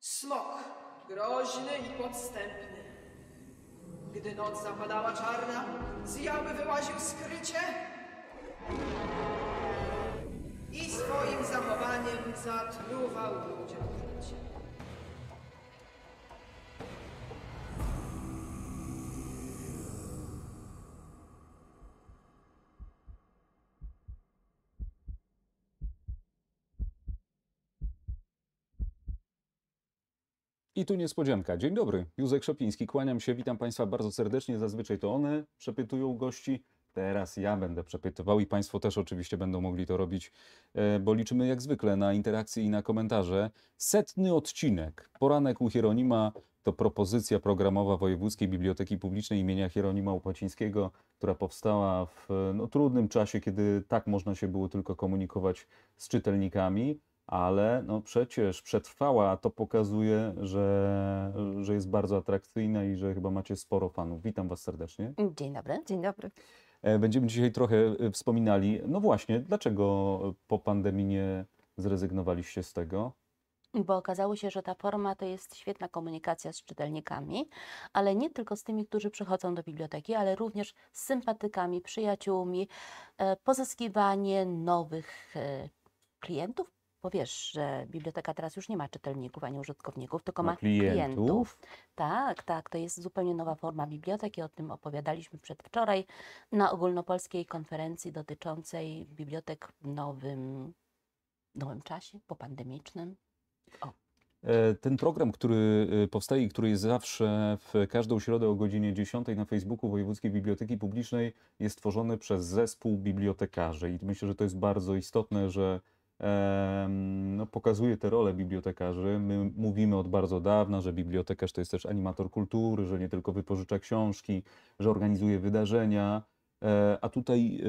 Smok, groźny i podstępny. Gdy noc zapadała czarna, z jamy wyłaził skrycie i swoim zachowaniem zatruwał ludziom. I tu niespodzianka. Dzień dobry, Józef Szopiński, kłaniam się, witam Państwa bardzo serdecznie. Zazwyczaj to one przepytują gości, teraz ja będę przepytywał i Państwo też oczywiście będą mogli to robić, e, bo liczymy jak zwykle na interakcje i na komentarze. Setny odcinek, poranek u Hieronima, to propozycja programowa Wojewódzkiej Biblioteki Publicznej imienia Hieronima Opłacińskiego, która powstała w e, no, trudnym czasie, kiedy tak można się było tylko komunikować z czytelnikami ale no przecież przetrwała, a to pokazuje, że, że jest bardzo atrakcyjna i że chyba macie sporo fanów. Witam Was serdecznie. Dzień dobry. Dzień dobry. E, będziemy dzisiaj trochę e, wspominali, no właśnie, dlaczego po pandemii nie zrezygnowaliście z tego? bo okazało się, że ta forma to jest świetna komunikacja z czytelnikami, ale nie tylko z tymi, którzy przychodzą do biblioteki, ale również z sympatykami, przyjaciółmi, e, pozyskiwanie nowych klientów, powiesz, że biblioteka teraz już nie ma czytelników ani użytkowników, tylko Ma no, ma klientów. klientów. Tak, tak, to jest zupełnie nowa forma biblioteki. O tym opowiadaliśmy przedwczoraj na ogólnopolskiej konferencji dotyczącej bibliotek w nowym, nowym czasie, popandemicznym. E, Ten program, który e, powstaje i który jest zawsze w każdą środę o godzinie 10 na Facebooku Wojewódzkiej Biblioteki Publicznej jest tworzony przez zespół bibliotekarzy i myślę, że to jest bardzo istotne, że no, pokazuje te role bibliotekarzy. My mówimy od bardzo dawna, że bibliotekarz to jest też animator kultury, że nie tylko wypożycza książki, że organizuje wydarzenia. E, a tutaj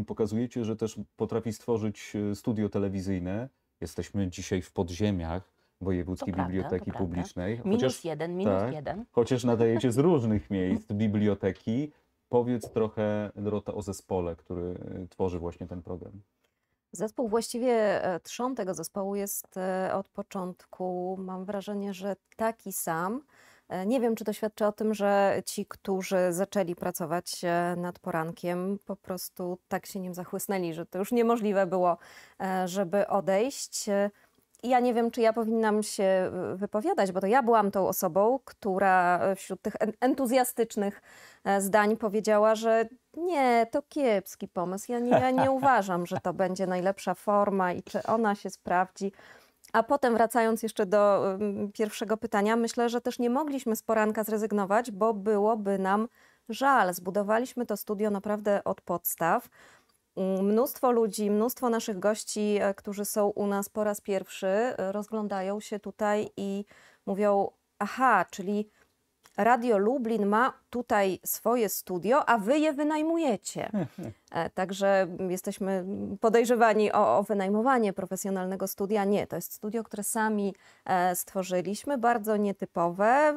e, pokazujecie, że też potrafi stworzyć e, studio telewizyjne. Jesteśmy dzisiaj w podziemiach Wojewódzkiej Biblioteki Publicznej. Minus chociaż, jeden, minus tak, jeden. Chociaż nadajecie z różnych miejsc biblioteki. Powiedz trochę, Dorota, o zespole, który tworzy właśnie ten program. Zespół właściwie e, trzon tego zespołu jest e, od początku, mam wrażenie, że taki sam. E, nie wiem, czy to świadczy o tym, że ci, którzy zaczęli pracować nad porankiem, po prostu tak się nim zachłysnęli, że to już niemożliwe było, żeby odejść. Ja nie wiem, czy ja powinnam się wypowiadać, bo to ja byłam tą osobą, która wśród tych entuzjastycznych zdań powiedziała, że nie, to kiepski pomysł. Ja nie, ja nie uważam, że to będzie najlepsza forma i czy ona się sprawdzi. A potem wracając jeszcze do pierwszego pytania, myślę, że też nie mogliśmy z poranka zrezygnować, bo byłoby nam żal. Zbudowaliśmy to studio naprawdę od podstaw. Mm, mnóstwo ludzi, mnóstwo naszych gości, e, którzy są u nas po raz pierwszy, e, rozglądają się tutaj i mówią: Aha, czyli Radio Lublin ma tutaj swoje studio, a wy je wynajmujecie. E, także jesteśmy podejrzewani o, o, wynajmowanie profesjonalnego studia. Nie, to jest studio, które sami e, stworzyliśmy, bardzo nietypowe.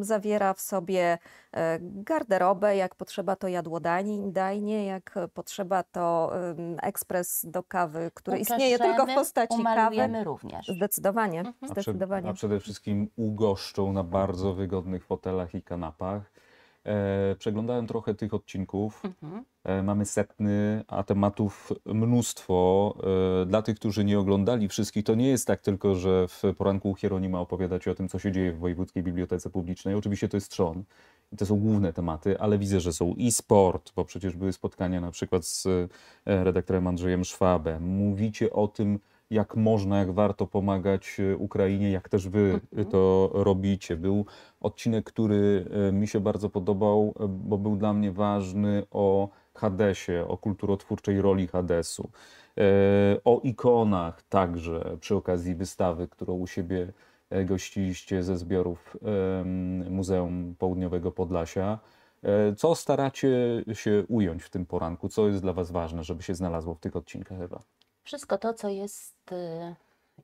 Zawiera w sobie e, garderobę, jak potrzeba to jadłodajnie, jak potrzeba to ekspres do kawy, który istnieje tylko w postaci kawy. również. Zdecydowanie, mhm. zdecydowanie. A, przed, a przede wszystkim ugoszczą na bardzo wygodnych fotelach i kanapach E, przeglądałem trochę tych odcinków. Mhm. E, mamy setny, a tematów mnóstwo. E, dla tych, którzy nie oglądali wszystkich, to nie jest tak tylko, że w poranku Hieronima opowiadać o tym, co się dzieje w Wojewódzkiej Bibliotece Publicznej. Oczywiście to jest trzon i to są główne tematy, ale widzę, że są i sport, bo przecież były spotkania na przykład z e, redaktorem Andrzejem Szwabem. Mówicie o tym, jak można, jak warto pomagać e, Ukrainie, jak też wy e, mhm. to robicie. Był odcinek, który e, mi się bardzo podobał, bo był dla mnie ważny o Hadesie, o kulturotwórczej roli Hadesu, o ikonach także przy okazji wystawy, którą u siebie gościliście ze zbiorów Muzeum Południowego Podlasia. Co staracie się ująć w tym poranku? Co jest dla Was ważne, żeby się znalazło w tych odcinkach, Ewa? wszystko to, co jest, y,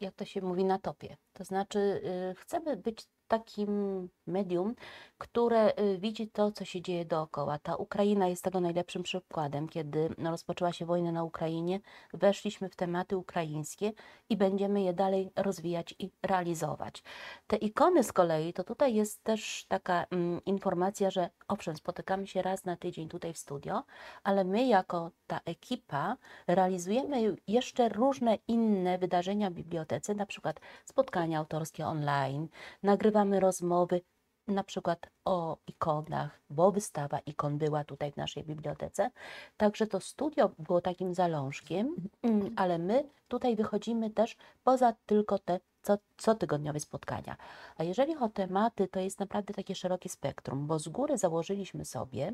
jak to się mówi, na topie. To znaczy, y, chcemy być takim medium, które y, widzi to, co się dzieje dookoła. Ta Ukraina jest tego najlepszym przykładem. Kiedy no, rozpoczęła się wojna na Ukrainie, weszliśmy w tematy ukraińskie i będziemy je dalej rozwijać i realizować. Te ikony z kolei, to tutaj jest też taka mm, informacja, że owszem, spotykamy się raz na tydzień tutaj w studio, ale my jako ta ekipa realizujemy jeszcze różne inne wydarzenia w bibliotece, na przykład spotkania autorskie online, nagrywamy nagrywamy rozmowy, na przykład o ikonach, bo wystawa ikon była tutaj w naszej bibliotece. Także to studio było takim zalążkiem, mhm. ale my tutaj wychodzimy też poza tylko te co, cotygodniowe spotkania. A jeżeli chodzi o tematy, to jest naprawdę takie szerokie spektrum, bo z góry założyliśmy sobie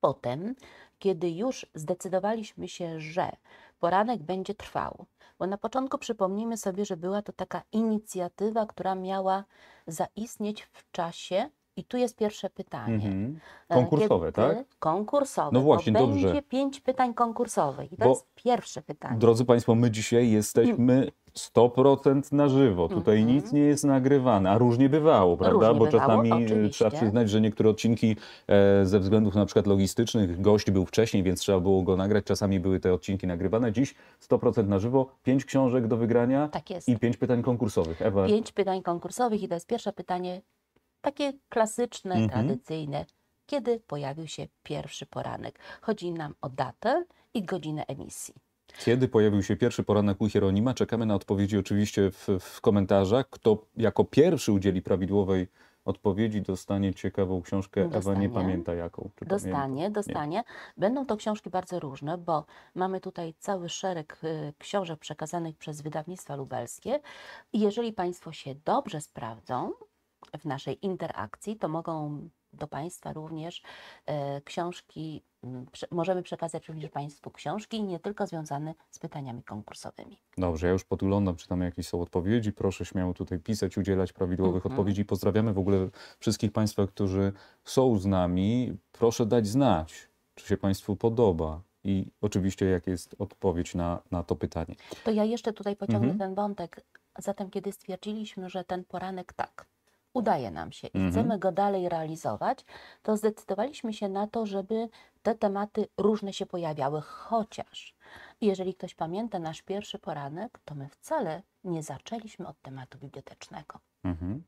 potem, kiedy już zdecydowaliśmy się, że poranek będzie trwał. Bo na początku przypomnijmy sobie, że była to taka inicjatywa, która miała zaistnieć w czasie. I tu jest pierwsze pytanie. Mhm. E, konkursowe, Kiedy? tak? Konkursowe. No właśnie, to dobrze. Będzie pięć pytań konkursowych. I to Bo, jest pierwsze pytanie. Drodzy Państwo, my dzisiaj jesteśmy mm. 100% na żywo. Tutaj mm -hmm. nic nie jest nagrywane, a różnie bywało, no prawda? Różnie Bo bywało, czasami e, oczywiście. trzeba przyznać, że niektóre odcinki e, ze względów na przykład logistycznych, gość był wcześniej, więc trzeba było go nagrać. Czasami były te odcinki nagrywane. Dziś 100% na żywo, pięć książek do wygrania tak i pięć pytań konkursowych. Ewa. Pięć pytań konkursowych i to jest pierwsze pytanie, takie klasyczne, mm -hmm. tradycyjne. Kiedy pojawił się pierwszy poranek? Chodzi nam o datę i godzinę emisji. Kiedy pojawił się pierwszy poranek u Hieronima? Czekamy na odpowiedzi oczywiście w, w komentarzach. Kto jako pierwszy udzieli prawidłowej odpowiedzi dostanie ciekawą książkę. Dostanie. Ewa nie pamięta jaką. Czy dostanie, pamięta? dostanie. Nie. Będą to książki bardzo różne, bo mamy tutaj cały szereg y, książek przekazanych przez wydawnictwa lubelskie. jeżeli Państwo się dobrze sprawdzą w naszej interakcji, to mogą do Państwa również e, książki, możemy przekazać również Państwu książki, nie tylko związane z pytaniami konkursowymi. Dobrze, ja już podglądam, czy tam jakieś są odpowiedzi. Proszę śmiało tutaj pisać, udzielać prawidłowych mm -hmm. odpowiedzi. Pozdrawiamy w ogóle wszystkich Państwa, którzy są z nami. Proszę dać znać, czy się Państwu podoba, i oczywiście jak jest odpowiedź na, na to pytanie. To ja jeszcze tutaj pociągnę mhm. ten wątek. Zatem kiedy stwierdziliśmy, że ten poranek tak, udaje nam się i mhm. chcemy go dalej realizować, to zdecydowaliśmy się na to, żeby te tematy różne się pojawiały, chociaż jeżeli ktoś pamięta nasz pierwszy poranek, to my wcale nie zaczęliśmy od tematu bibliotecznego. Mhm.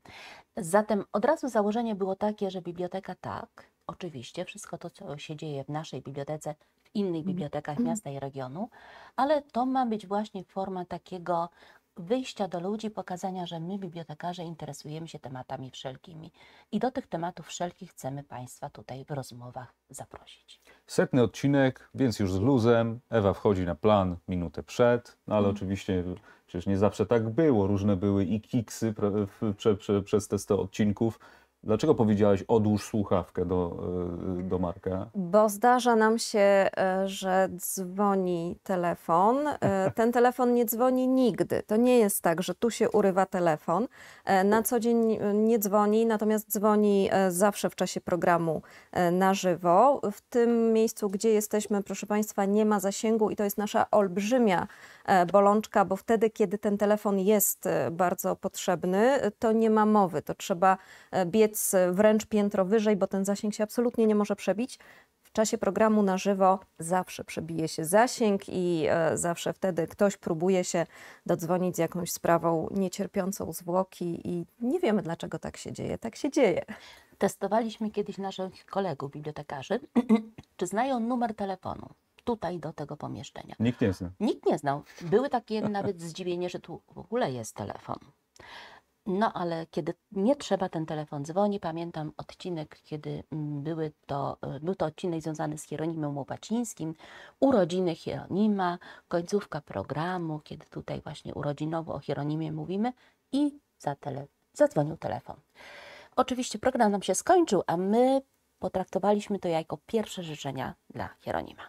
Zatem od razu założenie było takie, że biblioteka tak, oczywiście, wszystko to, co się dzieje w naszej bibliotece, w innych mhm. bibliotekach mhm. miasta i regionu, ale to ma być właśnie forma takiego wyjścia do ludzi, pokazania, że my, bibliotekarze, interesujemy się tematami wszelkimi i do tych tematów wszelkich chcemy Państwa tutaj w rozmowach zaprosić. Setny odcinek, więc już z luzem. Ewa wchodzi na plan minutę przed, no ale mm. oczywiście przecież nie zawsze tak było. Różne były i kiksy prze, prze, prze, przez te 100 odcinków. Dlaczego powiedziałaś odłóż słuchawkę do, y, do Marka? Bo zdarza nam się, e, że dzwoni telefon. E, ten telefon nie dzwoni nigdy. To nie jest tak, że tu się urywa telefon. E, na co dzień nie dzwoni, natomiast dzwoni zawsze w czasie programu na żywo. W tym miejscu, gdzie jesteśmy, proszę Państwa, nie ma zasięgu i to jest nasza olbrzymia E, bolączka, bo wtedy, kiedy ten telefon jest e, bardzo potrzebny, e, to nie ma mowy. To trzeba biec wręcz piętro wyżej, bo ten zasięg się absolutnie nie może przebić. W czasie programu na żywo zawsze przebije się zasięg i zawsze wtedy ktoś próbuje się dodzwonić z jakąś sprawą niecierpiącą zwłoki i nie wiemy dlaczego tak się dzieje. Tak się dzieje. Testowaliśmy kiedyś naszych kolegów bibliotekarzy, czy znają numer telefonu tutaj do tego pomieszczenia. Nikt nie znał. Nikt nie znał. Były takie nawet zdziwienie, że tu w ogóle jest telefon. No ale kiedy nie trzeba, ten telefon dzwoni. Pamiętam odcinek, kiedy mm, były to, e, był to odcinek związany z Hieronimem Łopacińskim, urodziny Hieronima, końcówka programu, kiedy tutaj właśnie urodzinowo o Hieronimie mówimy i za tele, zadzwonił telefon. Oczywiście program nam się skończył, a my potraktowaliśmy to jako pierwsze życzenia dla Hieronima.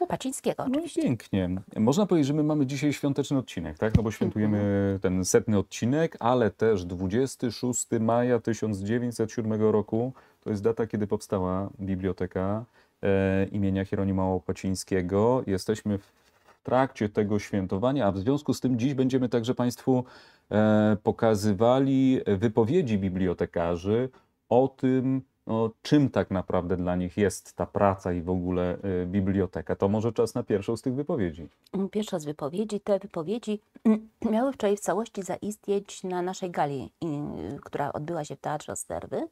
Łapacińskiego no oczywiście. No pięknie. Można powiedzieć, że my mamy dzisiaj świąteczny odcinek, tak? No bo świętujemy mhm. ten setny odcinek, ale też 26 maja 1907 roku to jest data, kiedy powstała biblioteka e, imienia Hieronima Łopacińskiego. Jesteśmy w trakcie tego świętowania, a w związku z tym dziś będziemy także Państwu e, pokazywali wypowiedzi bibliotekarzy o tym, no, czym tak naprawdę dla nich jest ta praca i w ogóle y, biblioteka. To może czas na pierwszą z tych wypowiedzi. Pierwsza z wypowiedzi. Te wypowiedzi miały wczoraj w całości zaistnieć na naszej gali, y, która odbyła się w Teatrze Osterwy,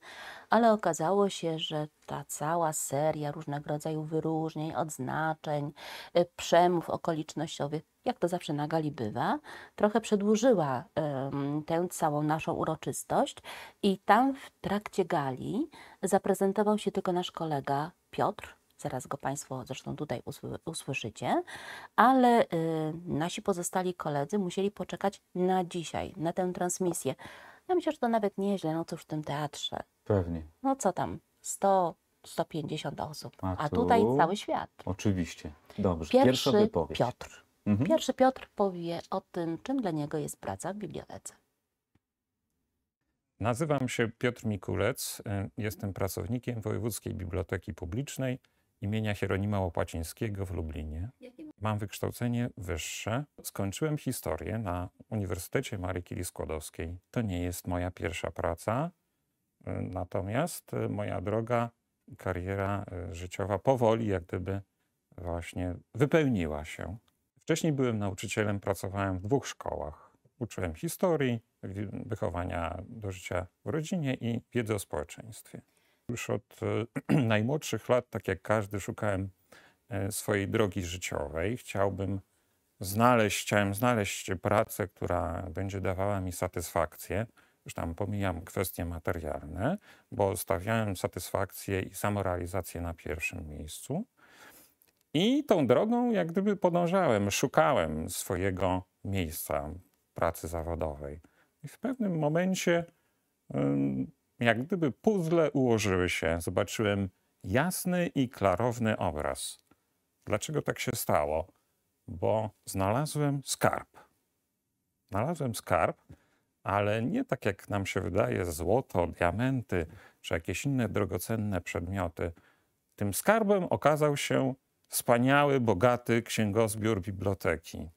ale okazało się, że ta cała seria różnego rodzaju wyróżnień, odznaczeń, y, przemów okolicznościowych jak to zawsze na gali bywa, trochę przedłużyła um, tę całą naszą uroczystość i tam w trakcie gali zaprezentował się tylko nasz kolega Piotr, zaraz go Państwo zresztą tutaj usłyszycie, ale y, nasi pozostali koledzy musieli poczekać na dzisiaj, na tę transmisję. Ja myślę, że to nawet nieźle, no cóż w tym teatrze. Pewnie. No co tam, 100, 150 osób, a, tu... a tutaj cały świat. Oczywiście, dobrze, Pierwszy pierwsza wypowiedź. Piotr. Mhm. Pierwszy Piotr powie o tym, czym dla niego jest praca w bibliotece. Nazywam się Piotr Mikulec, e, jestem pracownikiem Wojewódzkiej Biblioteki Publicznej imienia Hieronima Łopacińskiego w Lublinie. Mam wykształcenie wyższe. Skończyłem historię na Uniwersytecie Marii Curie Skłodowskiej. To nie jest moja pierwsza praca, e, natomiast e, moja droga kariera życiowa powoli jak gdyby właśnie wypełniła się. Wcześniej byłem nauczycielem, pracowałem w dwóch szkołach. Uczyłem historii, wychowania do życia w rodzinie i wiedzy o społeczeństwie. Już od e, najmłodszych lat, tak jak każdy, szukałem e, swojej drogi życiowej. Chciałbym znaleźć, chciałem znaleźć pracę, która będzie dawała mi satysfakcję. Już tam pomijam kwestie materialne, bo stawiałem satysfakcję i samorealizację na pierwszym miejscu. I tą drogą jak gdyby podążałem, szukałem swojego miejsca pracy zawodowej. I w pewnym momencie jak gdyby puzzle ułożyły się, zobaczyłem jasny i klarowny obraz. Dlaczego tak się stało? Bo znalazłem skarb. Znalazłem skarb, ale nie tak jak nam się wydaje złoto, diamenty czy jakieś inne drogocenne przedmioty. Tym skarbem okazał się wspaniały, bogaty księgozbiór biblioteki.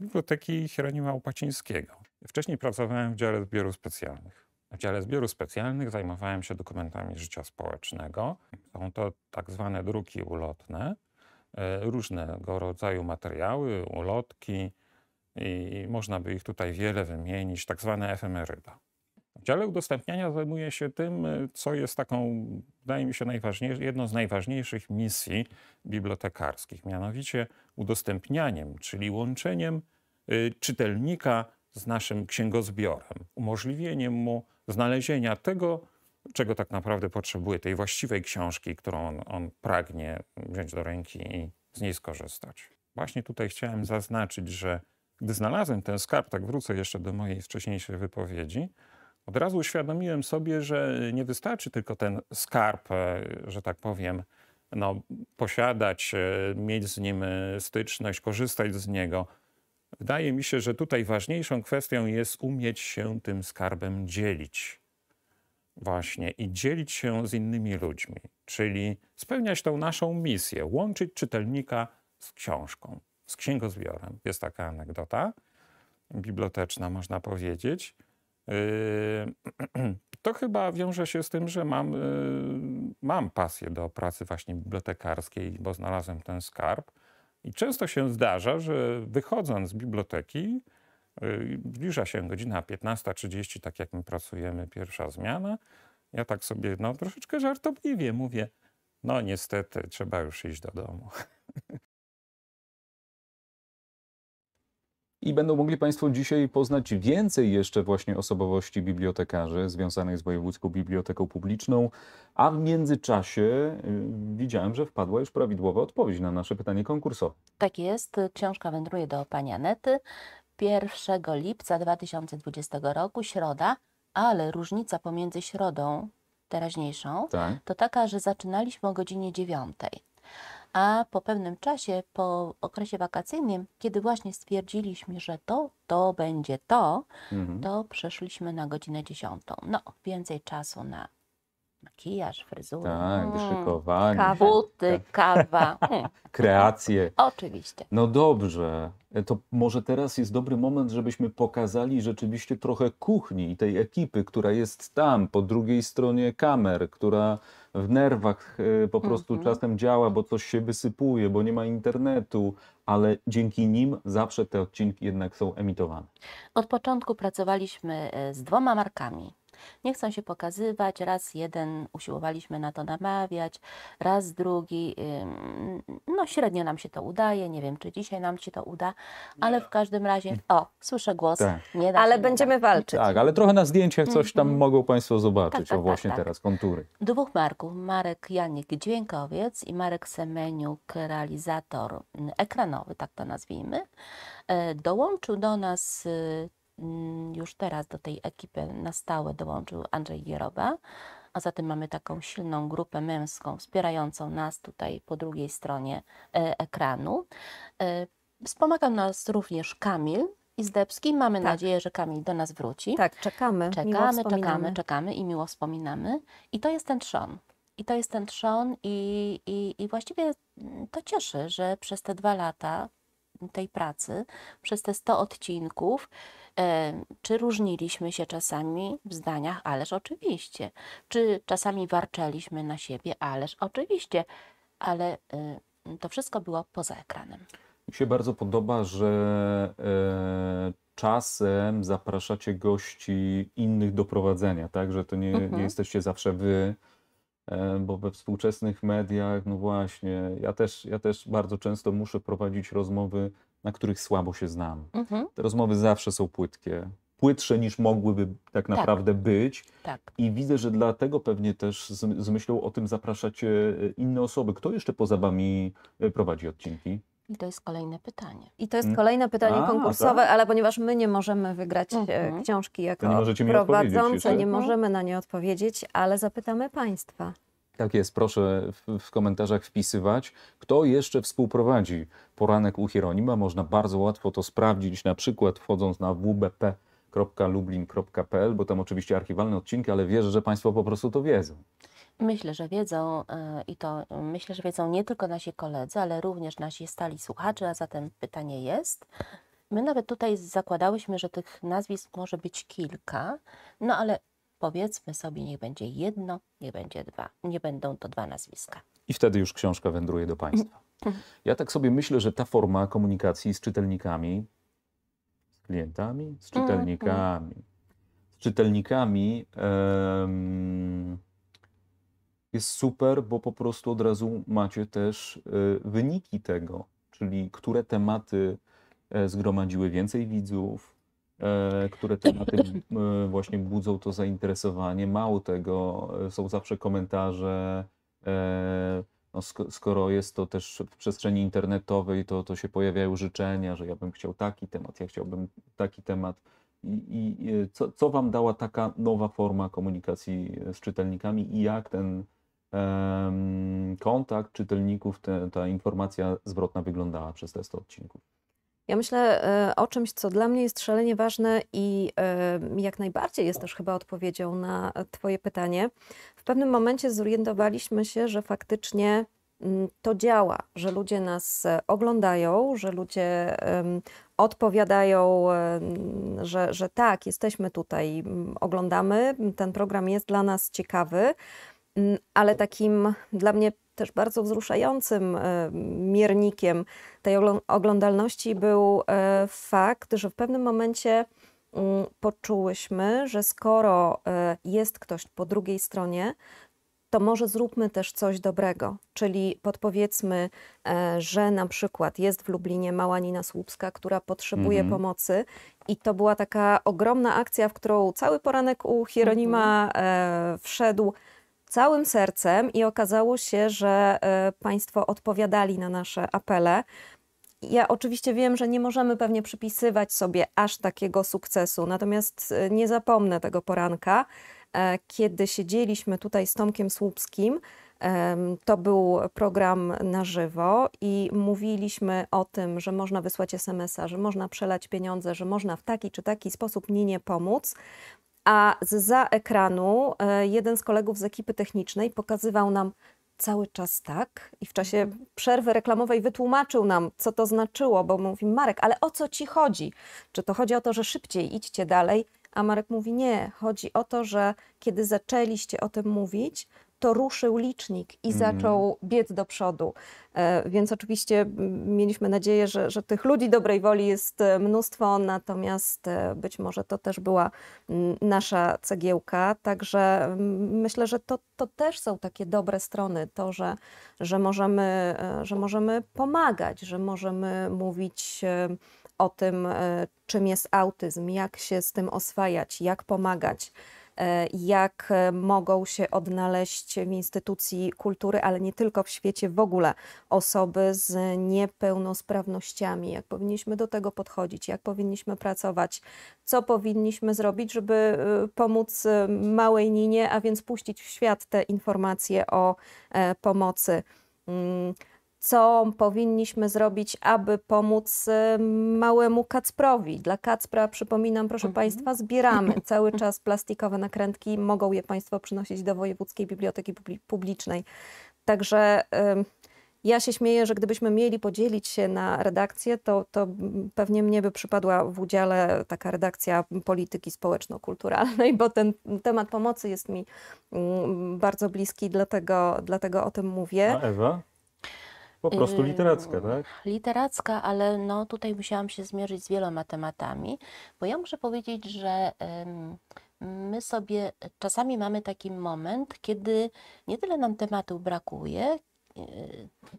Biblioteki Hieronima Łapacińskiego. Wcześniej pracowałem w dziale zbiorów specjalnych. W dziale zbiorów specjalnych zajmowałem się dokumentami życia społecznego. Są to tak zwane druki ulotne, e, różnego rodzaju materiały, ulotki i można by ich tutaj wiele wymienić, tak zwane efemeryda. W dziale udostępniania zajmuje się tym, y, co jest taką, wydaje mi się, najważniejszą, jedną z najważniejszych misji bibliotekarskich, mianowicie udostępnianiem, czyli łączeniem y, czytelnika z naszym księgozbiorem, umożliwieniem mu znalezienia tego, czego tak naprawdę potrzebuje, tej właściwej książki, którą on, on pragnie wziąć do ręki i z niej skorzystać. Właśnie tutaj chciałem zaznaczyć, że gdy znalazłem ten skarb, tak wrócę jeszcze do mojej wcześniejszej wypowiedzi, od razu uświadomiłem sobie, że nie wystarczy tylko ten skarb, e, że tak powiem, no, posiadać, e, mieć z nim e, styczność, korzystać z niego. Wydaje mi się, że tutaj ważniejszą kwestią jest umieć się tym skarbem dzielić. Właśnie i dzielić się z innymi ludźmi, czyli spełniać tą naszą misję, łączyć czytelnika z książką, z księgozbiorem. Jest taka anegdota biblioteczna, można powiedzieć. Yy, to chyba wiąże się z tym, że mam, yy, mam pasję do pracy właśnie bibliotekarskiej, bo znalazłem ten skarb. I często się zdarza, że wychodząc z biblioteki, yy, zbliża się godzina 15.30, tak jak my pracujemy, pierwsza zmiana. Ja tak sobie no, troszeczkę żartobliwie mówię, no niestety trzeba już iść do domu. I będą mogli Państwo dzisiaj poznać więcej jeszcze właśnie osobowości bibliotekarzy związanych z Wojewódzką Biblioteką Publiczną. A w międzyczasie y, widziałem, że wpadła już prawidłowa odpowiedź na nasze pytanie konkursowe. Tak jest. Książka wędruje do pani Anety. 1 lipca 2020 roku, środa, ale różnica pomiędzy środą teraźniejszą tak. to taka, że zaczynaliśmy o godzinie 9 a po pewnym czasie, po okresie wakacyjnym, kiedy właśnie stwierdziliśmy, że to, to będzie to, mhm. to przeszliśmy na godzinę 10. No, więcej czasu na Makijaż, fryzura. Tak, mm. wyszykowanie. Kawa. Buty, tak. kawa. Mm. Kreacje. Oczywiście. No dobrze. To może teraz jest dobry moment, żebyśmy pokazali rzeczywiście trochę kuchni i tej ekipy, która jest tam, po drugiej stronie kamer, która w nerwach e, po prostu mm -hmm. czasem działa, bo coś się wysypuje, bo nie ma internetu, ale dzięki nim zawsze te odcinki jednak są emitowane. Od początku pracowaliśmy e, z dwoma markami nie chcą się pokazywać. Raz jeden usiłowaliśmy na to namawiać, raz drugi. No średnio nam się to udaje, nie wiem czy dzisiaj nam się to uda, ale w każdym razie, o, słyszę głos, tak. nie da Ale będziemy walczyć. Tak, ale trochę na zdjęciach coś tam mm -hmm. mogą Państwo tak, zobaczyć, tak, tak, o właśnie tak. teraz, kontury. Dwóch Marków, Marek Janik Dźwiękowiec i Marek Semeniuk, realizator mm, ekranowy, tak to nazwijmy, e, dołączył do nas y, Mm, już teraz do tej ekipy na stałe dołączył Andrzej Gieroba, a zatem mamy taką silną grupę męską wspierającą nas tutaj po drugiej stronie e, ekranu. E, wspomaga nas również Kamil, Izdebski. Mamy tak. nadzieję, że Kamil do nas wróci. Tak, czekamy. Czekamy, czekamy, czekamy i miło wspominamy. I to jest ten trzon. I to jest ten trzon i, i, i właściwie mm, to cieszy, że przez te dwa lata tej pracy, przez te 100 odcinków, E, czy różniliśmy się czasami w zdaniach? Ależ oczywiście. Czy czasami warczeliśmy na siebie? Ależ oczywiście. Ale e, to wszystko było poza ekranem. Mi się bardzo podoba, że e, czasem zapraszacie gości innych do prowadzenia, tak? Że to nie, mhm. nie jesteście zawsze wy, bo we współczesnych mediach, no właśnie, ja też, ja też bardzo często muszę prowadzić rozmowy na których słabo się znam. Mhm. Te rozmowy zawsze są płytkie, płytsze niż mogłyby tak, tak. naprawdę tak. być. Tak. I widzę, że dlatego pewnie też z, z myślą o tym zapraszacie e, inne osoby. Kto jeszcze poza Wami e, prowadzi odcinki? I to jest kolejne pytanie. I to jest mm. kolejne pytanie A, konkursowe, tak? ale ponieważ my nie możemy wygrać e, mhm. książki jako nie prowadzące, nie możemy na nie odpowiedzieć, ale zapytamy Państwa. Tak jest, proszę w, komentarzach wpisywać, kto jeszcze współprowadzi poranek u Hieronima. Można bardzo łatwo to sprawdzić, na przykład wchodząc na wbp.lublin.pl, bo tam oczywiście archiwalne odcinki, ale wierzę, że Państwo po prostu to wiedzą. Myślę, że wiedzą e, i to myślę, że wiedzą nie tylko nasi koledzy, ale również nasi stali słuchacze, a zatem pytanie jest. My nawet tutaj zakładałyśmy, że tych nazwisk może być kilka, no ale powiedzmy sobie, niech będzie jedno, niech będzie dwa. Nie będą to dwa nazwiska. I wtedy już książka wędruje do Państwa. Ja tak sobie myślę, że ta forma komunikacji z czytelnikami, z klientami, z mhm. czytelnikami, z czytelnikami um, jest super, bo po prostu od razu macie też y, wyniki tego, czyli które tematy e, zgromadziły więcej widzów, E, które tematy e, właśnie budzą to zainteresowanie. Mało tego, e, są zawsze komentarze. No skoro jest to też w przestrzeni internetowej, to, to się pojawiają życzenia, że ja bym chciał taki temat, ja chciałbym taki temat. I, i co, co Wam dała taka nowa forma komunikacji z czytelnikami i jak ten um, kontakt czytelników, te, ta informacja zwrotna wyglądała przez te 100 odcinków? Ja myślę e, o czymś, co dla mnie jest szalenie ważne i e, jak najbardziej jest też chyba odpowiedzią na Twoje pytanie. W pewnym momencie zorientowaliśmy się, że faktycznie to działa, że ludzie nas e, oglądają, że ludzie odpowiadają, że, że tak, jesteśmy tutaj, oglądamy, ten program jest dla nas ciekawy, ale takim dla mnie też bardzo wzruszającym e, miernikiem tej oglądalności był e, fakt, że w pewnym momencie mm, poczułyśmy, że skoro e, jest ktoś po drugiej stronie, to może zróbmy też coś dobrego. Czyli podpowiedzmy, że na przykład jest w Lublinie mała Nina Słupska, która potrzebuje mhm. pomocy i to była taka ogromna akcja, w którą cały poranek u Hieronima mhm. wszedł całym sercem i okazało się, że e, Państwo odpowiadali na nasze apele. Ja oczywiście wiem, że nie możemy pewnie przypisywać sobie aż takiego sukcesu, natomiast e, nie zapomnę tego poranka, e, kiedy siedzieliśmy tutaj z Tomkiem Słupskim. To był program na żywo i mówiliśmy o tym, że można wysłać SMS-a, że można przelać pieniądze, że można w taki czy taki sposób nie pomóc a z za ekranu e, jeden z kolegów z ekipy technicznej pokazywał nam cały czas tak i w czasie mhm. przerwy reklamowej wytłumaczył nam, co to znaczyło, bo mówi Marek, ale o co ci chodzi? Czy to chodzi o to, że szybciej idźcie dalej? A Marek mówi nie, chodzi o to, że kiedy zaczęliście o tym mówić, to ruszył licznik i mm. zaczął biec do przodu. E, więc oczywiście mieliśmy nadzieję, że, że tych ludzi dobrej woli jest e, mnóstwo, natomiast e, być może to też była nasza cegiełka. Także myślę, że to, to też są takie dobre strony, to, że, że, możemy, że możemy pomagać, że możemy mówić o tym, czym jest autyzm, jak się z tym oswajać, jak pomagać. E, jak mogą się odnaleźć w instytucji kultury, ale nie tylko w świecie w ogóle osoby z niepełnosprawnościami, jak powinniśmy do tego podchodzić, jak powinniśmy pracować, co powinniśmy zrobić, żeby e, pomóc e, małej Ninie, a więc puścić w świat te informacje o pomocy. Mm, co powinniśmy zrobić, aby pomóc y, małemu Kacprowi. Dla Kacpra, przypominam, proszę mhm. Państwa, zbieramy cały czas plastikowe nakrętki. Mogą je Państwo przynosić do Wojewódzkiej Biblioteki Publicznej. Także ja się śmieję, że gdybyśmy mieli podzielić się na redakcję, to, to pewnie mnie by przypadła w udziale taka redakcja polityki społeczno-kulturalnej, bo ten temat pomocy jest mi mm, bardzo bliski, dlatego, dlatego o tym mówię. A Ewa? Po prostu literacka, tak? Literacka, ale no tutaj musiałam się zmierzyć z wieloma tematami, bo ja muszę powiedzieć, że my sobie czasami mamy taki moment, kiedy nie tyle nam tematów brakuje, e,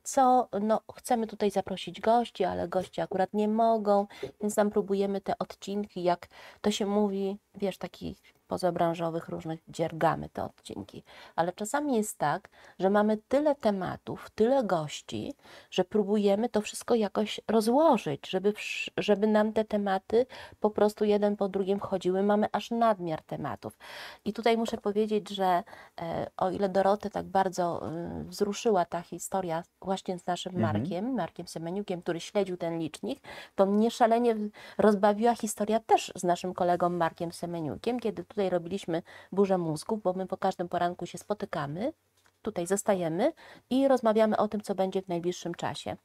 co no, chcemy tutaj zaprosić gości, ale goście akurat nie mogą, więc tam próbujemy te odcinki, jak to się mówi, wiesz, takich pozabranżowych różnych dziergamy te odcinki. Ale czasami jest tak, że mamy tyle tematów, tyle gości, że próbujemy to wszystko jakoś rozłożyć, żeby, żeby nam te tematy po prostu jeden po drugim chodziły. Mamy aż nadmiar tematów. I tutaj muszę powiedzieć, że e, o ile Dorotę tak bardzo y, wzruszyła ta historia właśnie z naszym mhm. Markiem, Markiem Semeniukiem, który śledził ten licznik, to mnie szalenie rozbawiła historia też z naszym kolegą Markiem Semeniukiem, kiedy tutaj tutaj robiliśmy burzę mózgów, bo my po każdym poranku się spotykamy, tutaj zostajemy i rozmawiamy o tym, co będzie w najbliższym czasie.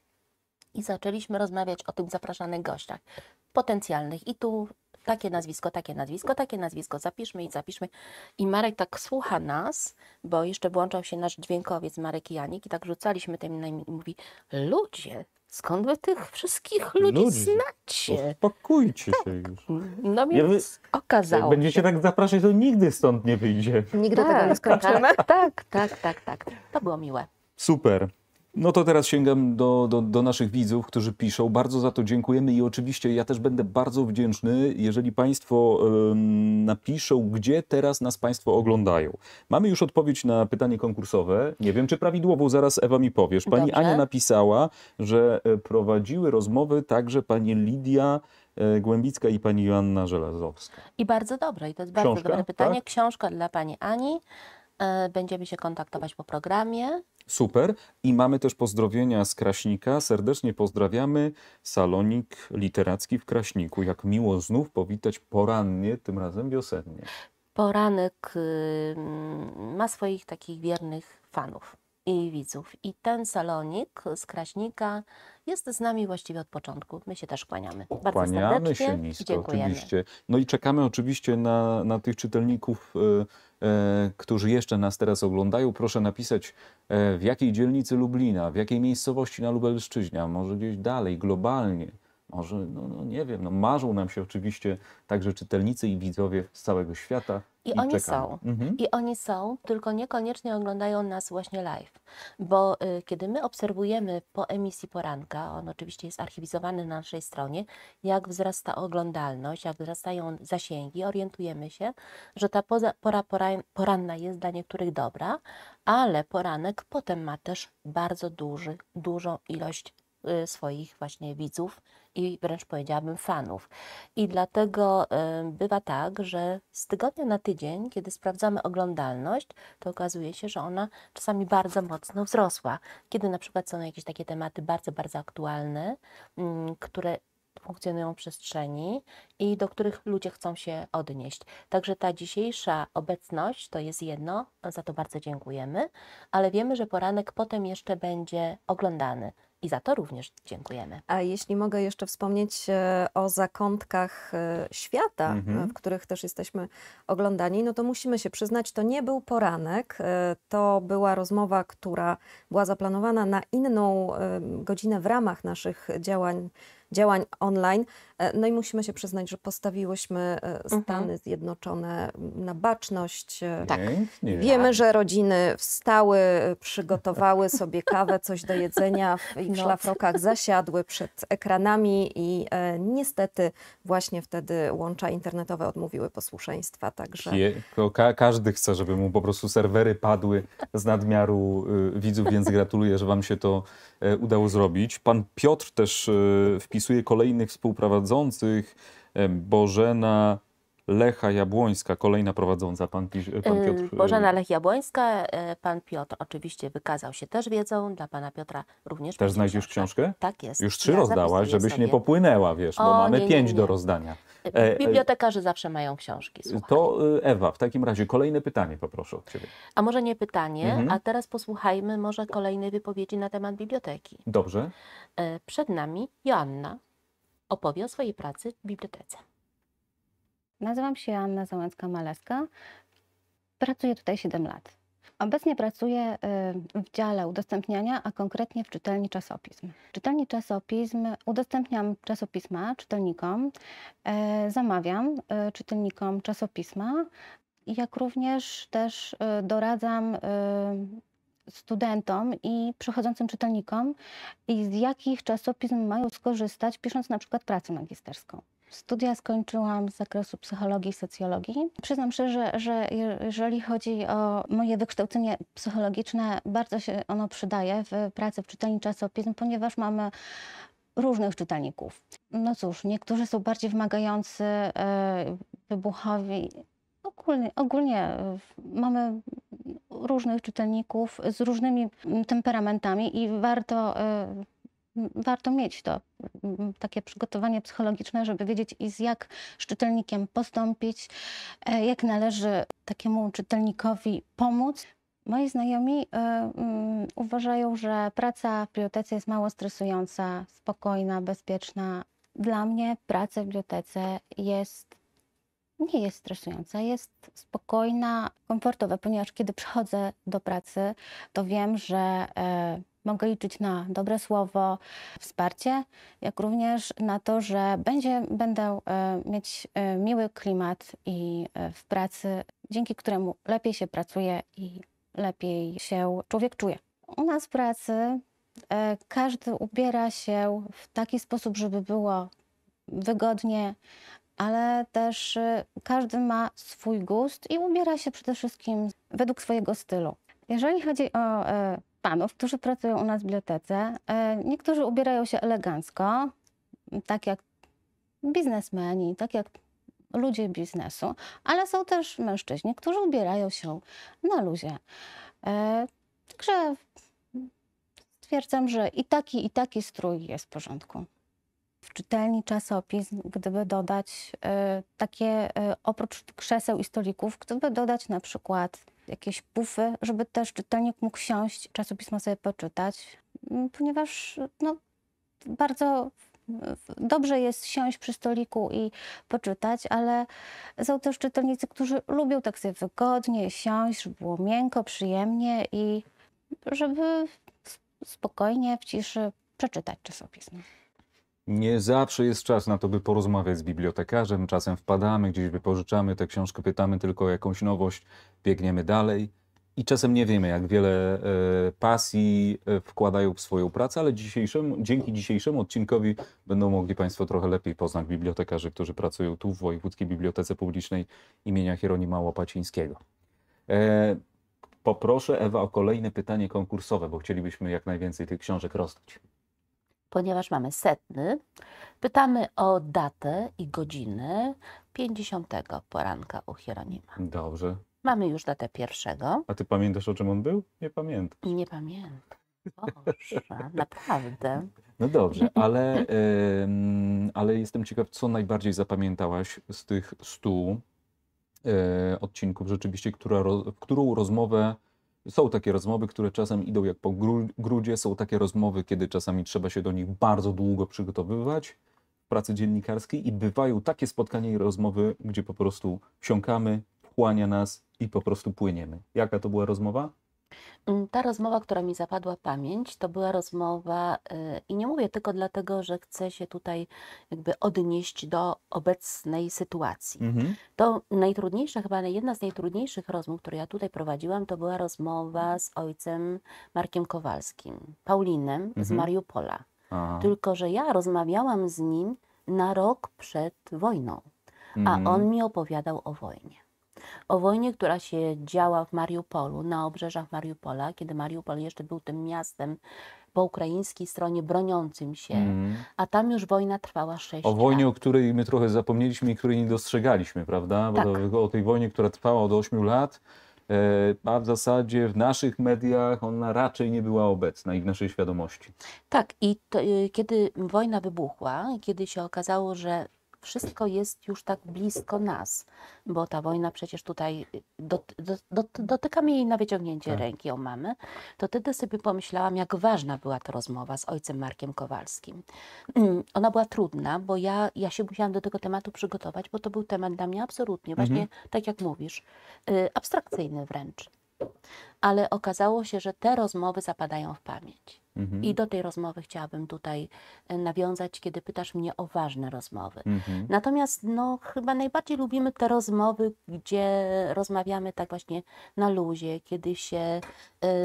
I zaczęliśmy rozmawiać o tych zapraszanych gościach potencjalnych. I tu takie nazwisko, takie nazwisko, takie nazwisko, zapiszmy i zapiszmy. I Marek tak słucha nas, bo jeszcze włączał się nasz dźwiękowiec Marek i Janik i tak rzucaliśmy tym i mówi, ludzie, Skąd wy tych wszystkich ludzi, ludzi. znacie? Uspokójcie tak. się już. No więc ja okazało Jak będziecie tak zapraszać, to nigdy stąd nie wyjdzie. Nigdy tak, tego nie tak, tak. skończymy. Tak, tak, tak, tak, tak. To było miłe. Super. No to teraz sięgam do, do, do, naszych widzów, którzy piszą. Bardzo za to dziękujemy i oczywiście ja też będę bardzo wdzięczny, jeżeli Państwo napiszą, gdzie teraz nas Państwo oglądają. Mamy już odpowiedź na pytanie konkursowe. Nie wiem, czy prawidłową, zaraz Ewa mi powiesz. Pani Dobrze. Ania napisała, że e, prowadziły rozmowy także pani Lidia e, Głębicka i pani Joanna Żelazowska. I bardzo dobre, i to jest bardzo Książka, dobre pytanie. Tak? Książka dla pani Ani. E, będziemy się kontaktować po programie. Super. I mamy też pozdrowienia z Kraśnika. Serdecznie pozdrawiamy Salonik Literacki w Kraśniku. Jak miło znów powitać porannie, tym razem wiosennie. Poranek ma swoich takich wiernych fanów i widzów. I ten salonik z Kraśnika jest z nami właściwie od początku. My się też kłaniamy. Bardzo kłaniamy serdecznie. się nisko, Dziękujemy. oczywiście. No i czekamy oczywiście na, na tych czytelników y, E, którzy jeszcze nas teraz oglądają, proszę napisać e, w jakiej dzielnicy Lublina, w jakiej miejscowości na Lubelszczyźnie, a może gdzieś dalej, globalnie. Może, no, no nie wiem, no marzą nam się oczywiście także czytelnicy i widzowie z całego świata. I, I oni są. Mhm. I oni są, tylko niekoniecznie oglądają nas właśnie live. Bo y, kiedy my obserwujemy po emisji poranka, on oczywiście jest archiwizowany na naszej stronie, jak wzrasta oglądalność, jak wzrastają zasięgi, orientujemy się, że ta poza, pora poranna jest dla niektórych dobra, ale poranek potem ma też bardzo duży, dużą ilość Y, swoich właśnie widzów i wręcz powiedziałabym fanów. I dlatego y, bywa tak, że z tygodnia na tydzień, kiedy sprawdzamy oglądalność, to okazuje się, że ona czasami bardzo mocno wzrosła. Kiedy na przykład są jakieś takie tematy bardzo, bardzo aktualne, mm, które funkcjonują w przestrzeni i do których ludzie chcą się odnieść. Także ta dzisiejsza obecność to jest jedno, za to bardzo dziękujemy, ale wiemy, że poranek potem jeszcze będzie oglądany i za to również dziękujemy. A jeśli mogę jeszcze wspomnieć e, o zakątkach e, świata, e, mhm. w których też jesteśmy oglądani, no to musimy się przyznać, to nie był poranek, to była rozmowa, która była zaplanowana na inną godzinę w ramach naszych działań działań online. E, no i musimy się przyznać, że postawiłyśmy e, mhm. Stany mhm. Zjednoczone na baczność. E, tak. Nie, nie Wiemy, tak. że rodziny wstały, przygotowały sobie kawę, coś do jedzenia w ich no. szlafrokach, zasiadły przed ekranami i e, niestety właśnie wtedy łącza internetowe odmówiły posłuszeństwa. Także... Je, ka każdy chce, żeby mu po prostu serwery padły z nadmiaru y, widzów, więc gratuluję, że wam się to y, udało zrobić. Pan Piotr też y, wpisał wpisuje kolejnych współprowadzących, Bożena, Lecha Jabłońska, kolejna prowadząca, pan, pan Piotr. Y, Bożena Lech Jabłońska, e, pan Piotr oczywiście wykazał się też wiedzą, dla pana Piotra również. Też znajdziesz książkę? książkę? Tak, tak jest. Już trzy ja rozdałaś, żebyś sobie. nie popłynęła, wiesz, o, bo mamy nie, nie, pięć nie. do rozdania. E, e, bibliotekarze zawsze mają książki. Słuchaj. To Ewa, w takim razie kolejne pytanie poproszę od Ciebie. A może nie pytanie, mhm. a teraz posłuchajmy może kolejnej wypowiedzi na temat biblioteki. Dobrze. Przed nami Joanna opowie o swojej pracy w bibliotece. Nazywam się Anna Załęcka-Maleska. Pracuję tutaj 7 lat. Obecnie pracuję y, w dziale udostępniania, a konkretnie w czytelni czasopism. Czytelni czasopism udostępniam czasopisma czytelnikom, y, zamawiam y, czytelnikom czasopisma, jak również też doradzam studentom i przychodzącym czytelnikom, z jakich czasopism mają skorzystać, pisząc na przykład pracę magisterską. Studia skończyłam z zakresu psychologii i socjologii. Przyznam szczerze, że, że jeżeli chodzi o moje wykształcenie psychologiczne, bardzo się ono przydaje w pracy w czytelni czasopism, ponieważ mamy różnych czytelników. No cóż, niektórzy są bardziej wymagający, e, wybuchowi. Ogólnie, ogólnie e, mamy różnych czytelników z różnymi temperamentami i warto e, warto mieć to takie przygotowanie psychologiczne, żeby wiedzieć i z jak z czytelnikiem postąpić, e, jak należy takiemu czytelnikowi pomóc. Moi znajomi y, y, uważają, że praca w bibliotece jest mało stresująca, spokojna, bezpieczna. Dla mnie praca w bibliotece jest nie jest stresująca, jest spokojna, komfortowa, ponieważ kiedy przychodzę do pracy, to wiem, że y, mogę liczyć na dobre słowo, wsparcie, jak również na to, że będzie, będę e, mieć e, miły klimat i e, w pracy, dzięki któremu lepiej się pracuje i lepiej się człowiek czuje. U nas w pracy każdy ubiera się w taki sposób, żeby było wygodnie, ale też każdy ma swój gust i ubiera się przede wszystkim według swojego stylu. Jeżeli chodzi o panów, którzy pracują u nas w bibliotece. E, niektórzy ubierają się elegancko, tak jak biznesmeni, tak jak ludzie biznesu, ale są też mężczyźni, którzy ubierają się na luzie. E, także stwierdzam, że i taki, i taki strój jest w porządku. W czytelni czasopis, gdyby dodać e, takie, oprócz krzeseł i stolików, gdyby dodać na przykład jakieś pufy, żeby też czytelnik mógł siąść, czasopismo sobie poczytać, ponieważ no, bardzo dobrze jest siąść przy stoliku i poczytać, ale są też czytelnicy, którzy lubią tak sobie wygodnie siąść, żeby było miękko, przyjemnie i żeby spokojnie, w ciszy przeczytać czasopismo. Nie zawsze jest czas na to, by porozmawiać z bibliotekarzem. Czasem wpadamy, gdzieś wypożyczamy tę książkę, pytamy tylko o jakąś nowość, biegniemy dalej. I czasem nie wiemy, jak wiele e, pasji e, wkładają w swoją pracę, ale dzisiejszemu, dzięki dzisiejszemu odcinkowi będą mogli Państwo trochę lepiej poznać bibliotekarzy, którzy pracują tu w Wojewódzkiej Bibliotece Publicznej imienia Hieronima Łopacińskiego. E, poproszę Ewa o kolejne pytanie konkursowe, bo chcielibyśmy jak najwięcej tych książek rozdać ponieważ mamy setny, pytamy o datę i godzinę 50 poranka u Hieronima. Dobrze. Mamy już datę pierwszego. A ty pamiętasz, o czym on był? Nie pamiętam. Nie pamiętam. Boże, naprawdę. No dobrze, ale, ale jestem ciekaw, co najbardziej zapamiętałaś z tych stu e, odcinków rzeczywiście, która, którą rozmowę są takie rozmowy, które czasem idą jak po grudzie, są takie rozmowy, kiedy czasami trzeba się do nich bardzo długo przygotowywać w pracy dziennikarskiej i bywają takie spotkania i rozmowy, gdzie po prostu wsiąkamy, wchłania nas i po prostu płyniemy. Jaka to była rozmowa? Mm, ta rozmowa, która mi zapadła w pamięć, to była rozmowa, y, i nie mówię tylko dlatego, że chcę się tutaj jakby odnieść do obecnej sytuacji. Mhm. To najtrudniejsza, chyba jedna z najtrudniejszych rozmów, które ja tutaj prowadziłam, to była rozmowa z ojcem Markiem Kowalskim, Paulinem mhm. z Mariupola. Aha. Tylko, że ja rozmawiałam z nim na rok przed wojną, mhm. a on mm. mi opowiadał o wojnie o wojnie, która się działa w Mariupolu, na obrzeżach Mariupola, kiedy Mariupol jeszcze był tym miastem po ukraińskiej stronie broniącym się, mm. a tam już wojna trwała 6 O wojnie, lat. o której my trochę zapomnieliśmy i której nie dostrzegaliśmy, prawda? Bo tak. o tej wojnie, która trwała od 8 lat, e, a w zasadzie w naszych mediach ona raczej nie była obecna i w naszej świadomości. Tak, i to, e, kiedy wojna wybuchła, kiedy się okazało, że wszystko jest już tak blisko nas, bo ta wojna przecież tutaj y, dotyka mnie jej na wyciągnięcie tak. ręki o mamy, to wtedy sobie pomyślałam, jak ważna była ta rozmowa z ojcem Markiem Kowalskim. Mm, ona była trudna, bo ja, ja się musiałam do tego tematu przygotować, bo to był temat dla mnie absolutnie, mhm. właśnie mhm. tak jak mówisz, y, abstrakcyjny wręcz. Ale okazało się, że te rozmowy zapadają w pamięć. Mhm. I do tej rozmowy chciałabym tutaj e, nawiązać, kiedy pytasz mnie o ważne rozmowy. Mhm. Natomiast no, chyba najbardziej lubimy te rozmowy, gdzie rozmawiamy tak właśnie na luzie, kiedy się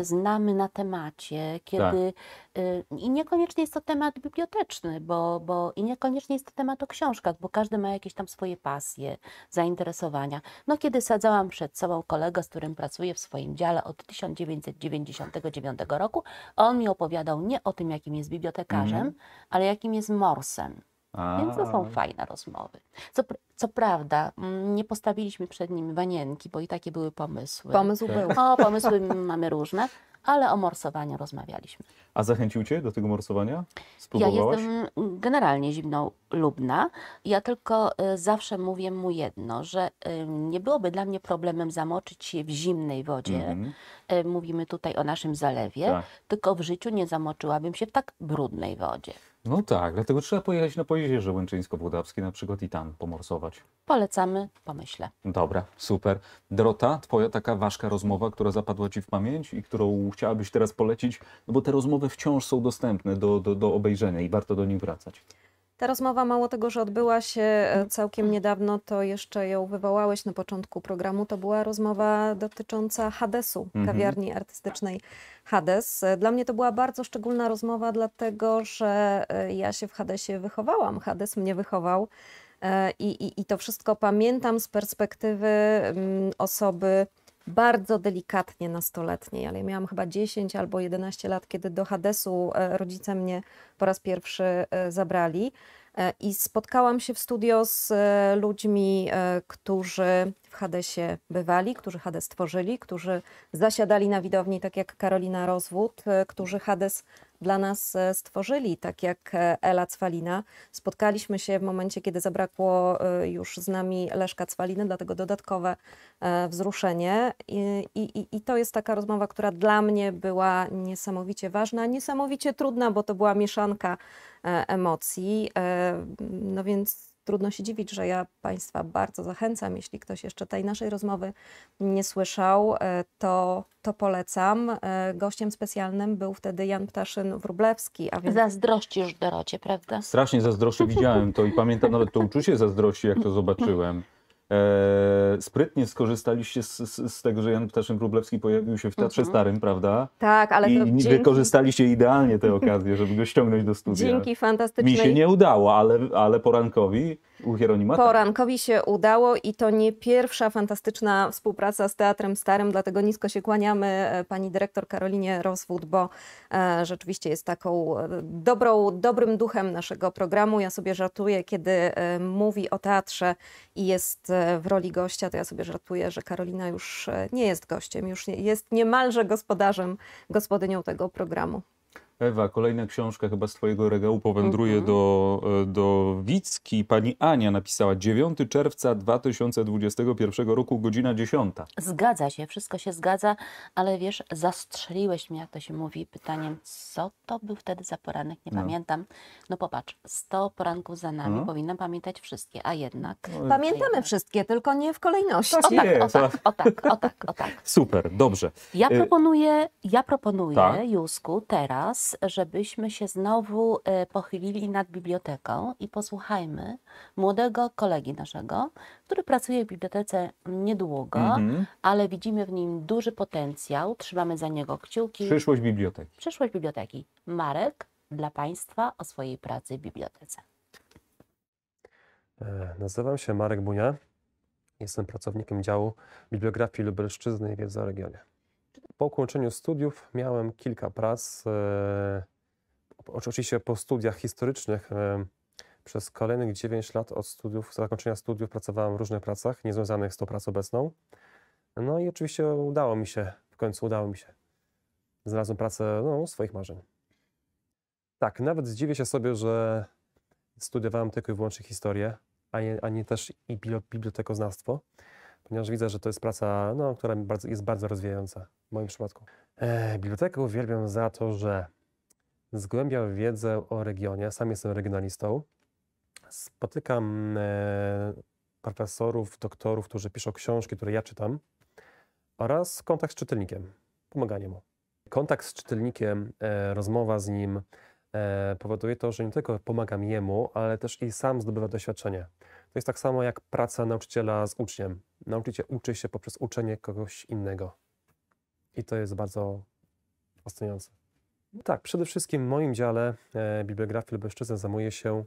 y, znamy na temacie, kiedy tak Y, I niekoniecznie jest to temat biblioteczny, bo, bo i niekoniecznie jest to temat o książkach, bo każdy ma jakieś tam swoje pasje, zainteresowania. No kiedy sadzałam przed sobą kolegę, z którym pracuję w swoim dziale od 1999 roku, on mi opowiadał nie o tym, jakim jest bibliotekarzem, mm. ale jakim jest morsem. A. Więc to są fajne rozmowy. Co, co, prawda, mm, nie postawiliśmy przed nim wanienki, bo i takie były pomysły. Pomysł tak. był. O, no, pomysły mamy różne, ale o morsowaniu rozmawialiśmy. A zachęcił Cię do tego morsowania? Spróbowałaś? Ja jestem generalnie zimnolubna. Ja tylko y, zawsze mówię mu jedno, że nie byłoby dla mnie problemem zamoczyć się w zimnej wodzie. Mm -hmm. Mówimy tutaj o naszym zalewie, tak. tylko w życiu nie zamoczyłabym się w tak brudnej wodzie. No tak, dlatego trzeba pojechać na Pojezierze Łęczyńsko-Włodawskie na przykład i tam pomorsować. Polecamy, pomyślę. Dobra, super. Drota, twoja taka ważka rozmowa, która zapadła ci w pamięć i którą chciałabyś teraz polecić, no bo te rozmowy wciąż są dostępne do, do, do obejrzenia i warto do nich wracać. Ta rozmowa mało tego, że odbyła się e, całkiem niedawno, to jeszcze ją wywołałeś na początku programu. To była rozmowa dotycząca Hadesu, mhm. kawiarni artystycznej Hades. E, dla mnie to była bardzo szczególna rozmowa, dlatego że e, ja się w Hadesie wychowałam. Hades mnie wychował. I, i, I to wszystko pamiętam z perspektywy mm, osoby bardzo delikatnie nastoletniej, ale ja miałam chyba 10 albo 11 lat, kiedy do Hadesu e, rodzice mnie po raz pierwszy e, zabrali. E, I spotkałam się w studio z ludźmi, którzy w Hadesie bywali, którzy Hades tworzyli, którzy zasiadali na widowni, tak jak Karolina Rozwód, którzy Hades dla nas e, stworzyli, tak jak e, Ela Cwalina. Spotkaliśmy się w momencie, kiedy zabrakło e, już z nami Leszka Cwaliny, dlatego dodatkowe wzruszenie. I, i, I, to jest taka rozmowa, która dla mnie była niesamowicie ważna, niesamowicie trudna, bo to była mieszanka emocji. No więc trudno się dziwić, że ja Państwa bardzo zachęcam. Jeśli ktoś jeszcze tej naszej rozmowy nie słyszał, e, to, to polecam. E, gościem specjalnym był wtedy Jan Ptaszyn-Wrublewski. A więc... Zazdrościsz Dorocie, prawda? Strasznie zazdroszczę, widziałem to i pamiętam nawet to uczucie zazdrości, jak to zobaczyłem. E, sprytnie skorzystaliście z, z, z, tego, że Jan Ptaszyn Wróblewski pojawił się w Teatrze mhm. Starym, prawda? Tak, ale I to dzięki... wykorzystaliście idealnie tę okazję, żeby go ściągnąć do studia. Dzięki fantastycznej... Mi się nie udało, ale, ale porankowi u Hieronima. Tak. Porankowi się udało i to nie pierwsza fantastyczna współpraca z Teatrem Starym, dlatego nisko się kłaniamy e, pani dyrektor Karolinie Roswód, bo e, rzeczywiście jest taką e, dobrą, dobrym duchem naszego programu. Ja sobie żartuję, kiedy mówi o teatrze i jest w roli gościa, to ja sobie żartuję, że Karolina już nie jest gościem, już jest niemalże gospodarzem, gospodynią tego programu. Ewa, kolejna książka chyba z Twojego regału powędruje mhm. do, e, do Wicki. Pani Ania napisała 9 czerwca 2021 roku, godzina 10. Zgadza się, wszystko się zgadza, ale wiesz, zastrzeliłeś mnie, jak to się mówi, pytaniem, co to był wtedy za poranek, nie no. pamiętam. No popatrz, 100 poranków za nami, no. Mhm. powinnam pamiętać wszystkie, a jednak... No, Pamiętamy jednak. wszystkie, tylko nie w kolejności. o, tak, nie, o, tak, o, tak, o tak, o tak, Super, dobrze. Ja e, proponuję, ja proponuję, tak. Józku, teraz żebyśmy się znowu e, pochylili nad biblioteką i posłuchajmy młodego kolegi naszego, który pracuje w bibliotece niedługo, mhm. ale widzimy w nim duży potencjał, trzymamy za niego kciuki. Przyszłość biblioteki. Przyszłość biblioteki. Marek dla Państwa o swojej pracy w bibliotece. E, nazywam się Marek Bunia. Jestem pracownikiem działu bibliografii lubelszczyzny i wiedzy o regionie. Po ukończeniu studiów miałem kilka prac. E, oczywiście po studiach historycznych e, przez kolejnych 9 lat od studiów, zakończenia studiów pracowałem w różnych pracach, niezwiązanych z tą pracą obecną. No i oczywiście udało mi się, w końcu udało mi się. Znalazłem pracę no, swoich marzeń. Tak, nawet zdziwię się sobie, że studiowałem tylko i wyłącznie historię, a nie, a nie też i bibliotekoznawstwo ponieważ widzę, że to jest praca, no, która jest bardzo rozwijająca w moim przypadku. E, bibliotekę uwielbiam za to, że zgłębia wiedzę o regionie, sam jestem regionalistą, spotykam e, profesorów, doktorów, którzy piszą książki, które ja czytam, oraz kontakt z czytelnikiem, pomaganie mu. Kontakt z czytelnikiem, e, rozmowa z nim powoduje to, że nie tylko pomagam jemu, ale też i sam zdobywa doświadczenie. To jest tak samo jak praca nauczyciela z uczniem nauczyciel uczy się poprzez uczenie kogoś innego. I to jest bardzo fascynujące. No tak, przede wszystkim w moim dziale e, bibliografii Lubelszczyzny zajmuję się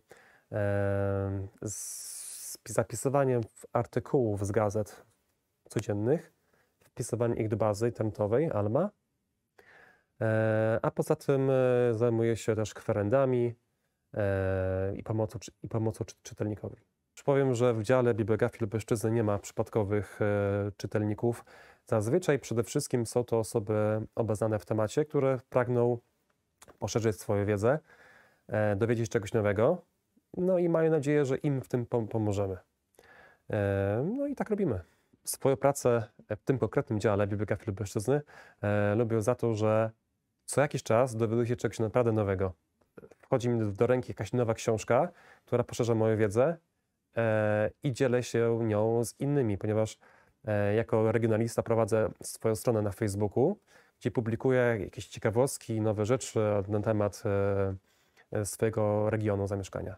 e, z, zapisywaniem artykułów z gazet codziennych, wpisywaniem ich do bazy internetowej ALMA, e, a poza tym e, zajmuje się też kwerendami e, i pomocą, i pomocą czytelnikowi powiem, że w dziale bibliografii Lubelszczyzny nie ma przypadkowych e, czytelników. Zazwyczaj przede wszystkim są to osoby obeznane w temacie, które pragną poszerzyć swoją wiedzę, e, dowiedzieć czegoś nowego, no i mają nadzieję, że im w tym pomożemy. E, no i tak robimy. Swoją pracę w tym konkretnym dziale bibliografii Lubelszczyzny lubię za to, że co jakiś czas dowiaduję się czegoś naprawdę nowego. Wchodzi mi do ręki jakaś nowa książka, która poszerza moją wiedzę E, i dzielę się nią z innymi, ponieważ e, jako regionalista prowadzę swoją stronę na Facebooku, gdzie publikuję jakieś ciekawostki, nowe rzeczy na temat e, swojego regionu zamieszkania.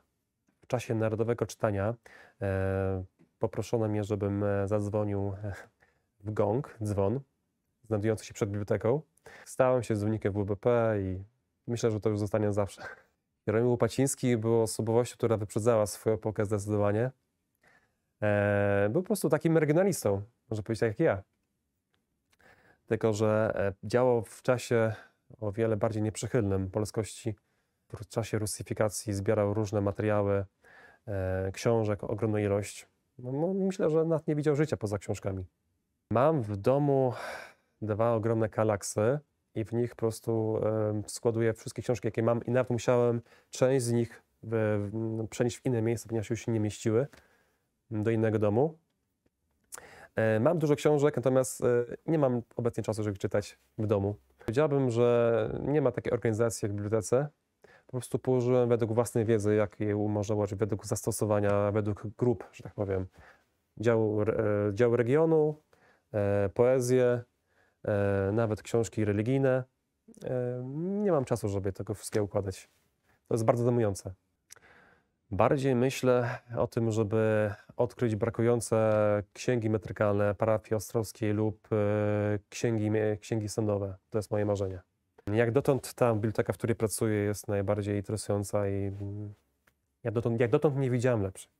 W czasie Narodowego Czytania poproszono mnie, żebym zadzwonił w gong, dzwon, znajdujący się przed biblioteką. Stałem się dzwonnikiem WBP i myślę, że to już zostanie zawsze. Jeronim Łupaciński był osobowością, która wyprzedzała swoją epokę zdecydowanie. E, był po prostu takim regionalistą, można powiedzieć tak jak ja. Tylko, że e, działał w czasie o wiele bardziej nieprzychylnym polskości. W czasie rusyfikacji zbierał różne materiały, e, książek, ogromną ilość. No, no, myślę, że nawet nie widział życia poza książkami. Mam w domu dwa ogromne kalaksy, i w nich po prostu składuję wszystkie książki, jakie mam i nawet musiałem część z nich przenieść w inne miejsce, ponieważ już się nie mieściły mm, do innego domu. E, mam dużo książek, natomiast e, nie mam obecnie czasu, żeby czytać w domu. Powiedziałbym, że nie ma takiej organizacji jak w bibliotece. Po prostu położyłem według własnej wiedzy, jak je można czy według zastosowania, według grup, że tak powiem. Dział, e, dział regionu, poezję, E, nawet książki religijne. E, nie mam czasu, żeby tego wszystkiego układać. To jest bardzo demujące. Bardziej myślę o tym, żeby odkryć brakujące księgi metrykalne parafii ostrowskiej lub e, księgi, księgi sądowe. To jest moje marzenie. Jak dotąd ta biblioteka, w której pracuję, jest najbardziej interesująca i jak dotąd, jak dotąd nie widziałem lepszej.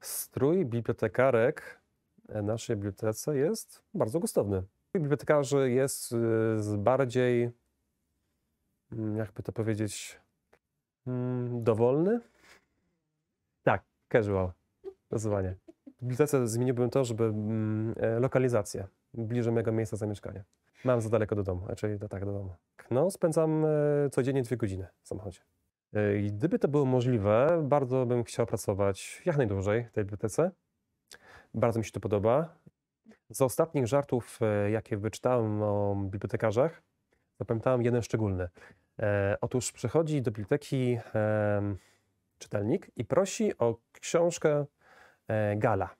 Strój bibliotekarek naszej bibliotece jest bardzo gustowny bibliotekarzy jest y, bardziej, mm, jakby to powiedzieć, mm, dowolny? Tak, casual rozumowanie. W bibliotece zmieniłbym to, żeby mm, e, lokalizację bliżej mojego miejsca zamieszkania. Mam za daleko do domu, raczej to tak do domu. No, spędzam e, codziennie dwie godziny w samochodzie. E, I gdyby to było możliwe, bardzo bym chciał pracować jak najdłużej w tej bibliotece. Bardzo mi się to podoba z ostatnich żartów, e, jakie wyczytałem o bibliotekarzach, zapamiętałem jeden szczególny. E, otóż przychodzi do biblioteki czytelnik i prosi o książkę e, Gala.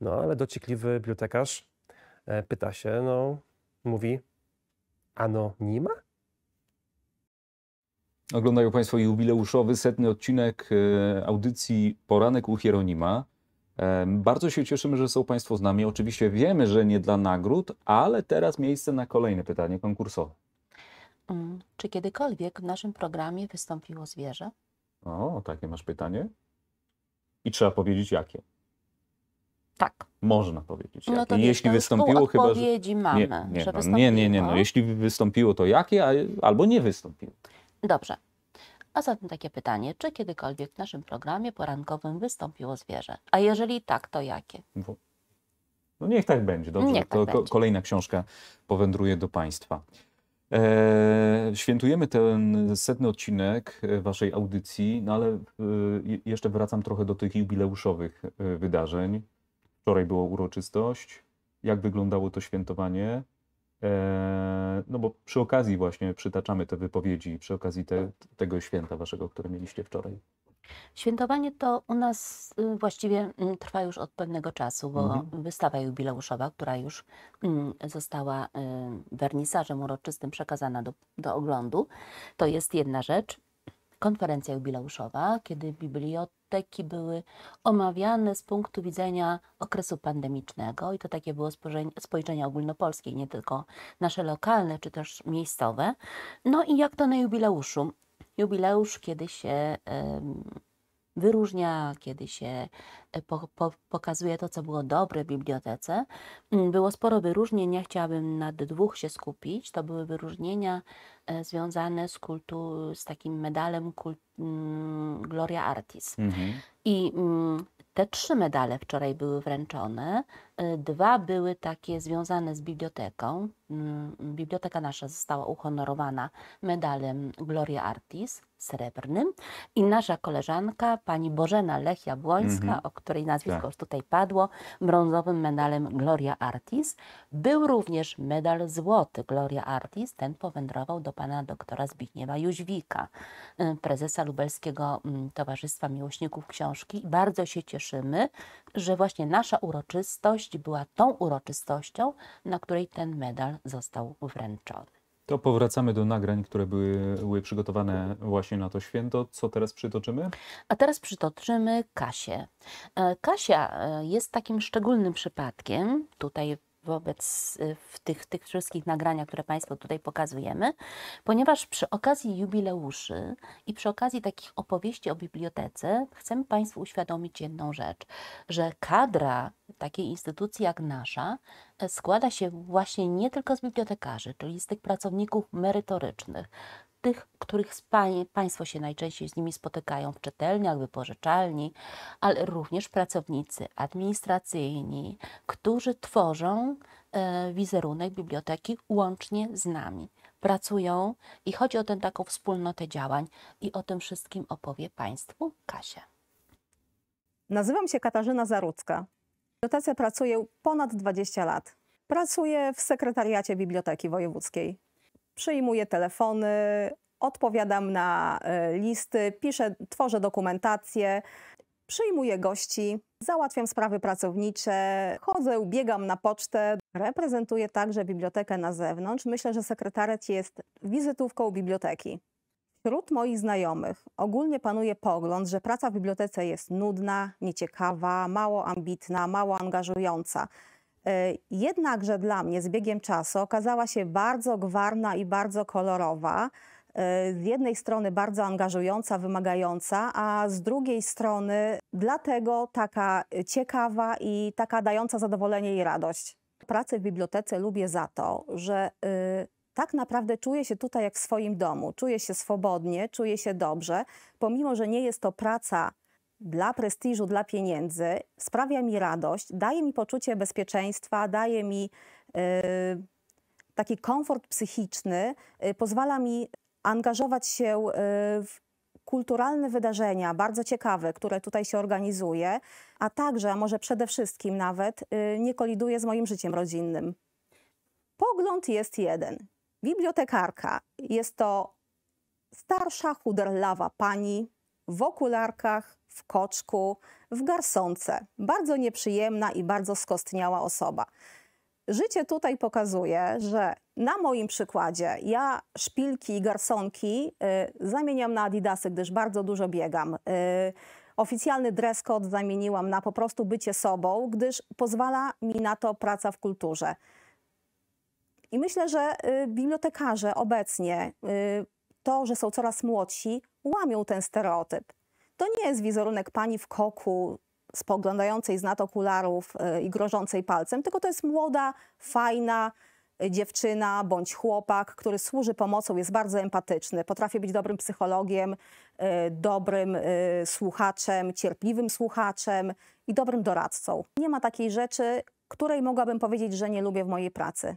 No ale dociekliwy bibliotekarz pyta się, no mówi, anonima? Oglądają Państwo jubileuszowy setny odcinek audycji Poranek u Hieronima. Bardzo się cieszymy, że są Państwo z nami. Oczywiście wiemy, że nie dla nagród, ale teraz miejsce na kolejne pytanie konkursowe. Mm, czy kiedykolwiek w naszym programie wystąpiło zwierzę? O, takie masz pytanie. I trzeba powiedzieć jakie. Tak. Można powiedzieć. No jakie. jeśli no, wystąpiło, chyba. Że... mamy, nie, nie, że no, nie, nie, nie. No, jeśli wystąpiło, to jakie, albo nie wystąpiło. Dobrze. A zatem takie pytanie, czy kiedykolwiek w naszym programie porankowym wystąpiło zwierzę? A jeżeli tak, to jakie? No niech tak będzie, dobrze. tak to będzie. kolejna książka powędruje do Państwa. E, świętujemy ten setny odcinek e, Waszej audycji, no ale e, jeszcze wracam trochę do tych jubileuszowych e, wydarzeń. Wczoraj była uroczystość. Jak wyglądało to świętowanie? E, no bo przy okazji właśnie przytaczamy te wypowiedzi, przy okazji te, tego święta waszego, które mieliście wczoraj. Świętowanie to u nas y, właściwie mm, trwa już od pewnego czasu, bo mhm. wystawa jubileuszowa, która już mm, została y, wernisarzem uroczystym przekazana do, do oglądu, to jest jedna rzecz konferencja jubileuszowa, kiedy biblioteki były omawiane z punktu widzenia okresu pandemicznego i to takie było spojrzenie ogólnopolskie, nie tylko nasze lokalne czy też miejscowe. No i jak to na jubileuszu? Jubileusz, kiedy się wyróżnia, kiedy się e, po, po, pokazuje to, co było dobre w bibliotece. Mm, było sporo wyróżnień, ja chciałabym nad dwóch się skupić. To były wyróżnienia E, związane z, kultu, z takim medalem kult, mm, Gloria Artis. Mhm. I mm, te trzy medale wczoraj były wręczone. E, dwa były takie związane z biblioteką. Mm, biblioteka nasza została uhonorowana medalem Gloria Artis srebrnym i nasza koleżanka pani Bożena Lechia Błońska, mm -hmm. o której nazwisko tak. już tutaj padło, brązowym medalem Gloria Artis. Był również medal złoty Gloria Artis, ten powędrował do pana doktora Zbigniewa Jóźwika, y, prezesa Lubelskiego mm, Towarzystwa Miłośników Książki. Bardzo się cieszymy, że właśnie nasza uroczystość była tą uroczystością, na której ten medal został wręczony. To powracamy do nagrań, które były, były przygotowane właśnie na to święto. Co teraz przytoczymy? A teraz przytoczymy Kasię. E, Kasia e, jest takim szczególnym przypadkiem. Tutaj wobec y, w tych, tych wszystkich nagraniach, które Państwu tutaj pokazujemy, ponieważ przy okazji jubileuszy i przy okazji takich opowieści o bibliotece chcemy Państwu uświadomić jedną rzecz, że kadra takiej instytucji jak nasza e, składa się właśnie nie tylko z bibliotekarzy, czyli z tych pracowników merytorycznych, tych, których Państwo się najczęściej z nimi spotykają w czytelniach, wypożyczalni, ale również pracownicy administracyjni, którzy tworzą e, wizerunek biblioteki łącznie z nami. Pracują i chodzi o tę taką wspólnotę działań i o tym wszystkim opowie Państwu Kasia. Nazywam się Katarzyna Zarudzka. Bibliotece pracuję ponad 20 lat. Pracuję w sekretariacie Biblioteki Wojewódzkiej przyjmuję telefony, odpowiadam na e, listy, piszę, tworzę dokumentację, przyjmuję gości, załatwiam sprawy pracownicze, chodzę, biegam na pocztę, reprezentuję także bibliotekę na zewnątrz. Myślę, że sekretariat jest wizytówką biblioteki. Wśród moich znajomych ogólnie panuje pogląd, że praca w bibliotece jest nudna, nieciekawa, mało ambitna, mało angażująca. E, jednakże dla mnie z biegiem czasu okazała się bardzo gwarna i bardzo kolorowa. E, z jednej strony bardzo angażująca, wymagająca, a z drugiej strony dlatego taka ciekawa i taka dająca zadowolenie i radość. Pracę w bibliotece lubię za to, że y, tak naprawdę czuję się tutaj jak w swoim domu. Czuję się swobodnie, czuję się dobrze, pomimo że nie jest to praca dla prestiżu, dla pieniędzy, sprawia mi radość, daje mi poczucie bezpieczeństwa, daje mi y, taki komfort psychiczny, y, pozwala mi angażować się y, w kulturalne wydarzenia, bardzo ciekawe, które tutaj się organizuje, a także, a może przede wszystkim nawet, nie koliduje z moim życiem rodzinnym. Pogląd jest jeden. Bibliotekarka jest to starsza, chuderlawa pani, w okularkach, w koczku, w garsonce. Bardzo nieprzyjemna i bardzo skostniała osoba. Życie tutaj pokazuje, że na moim przykładzie ja szpilki i garsonki y, zamieniam na adidasy, gdyż bardzo dużo biegam. Y, oficjalny dress code zamieniłam na po prostu bycie sobą, gdyż pozwala mi na to praca w kulturze. I myślę, że y, bibliotekarze obecnie y, to, że są coraz młodsi, łamią ten stereotyp. To nie jest wizerunek pani w koku, spoglądającej z nad okularów y, i grożącej palcem, tylko to jest młoda, fajna y, dziewczyna bądź chłopak, który służy pomocą, jest bardzo empatyczny, potrafi być dobrym psychologiem, y, dobrym słuchaczem, cierpliwym słuchaczem i dobrym doradcą. Nie ma takiej rzeczy, której mogłabym powiedzieć, że nie lubię w mojej pracy.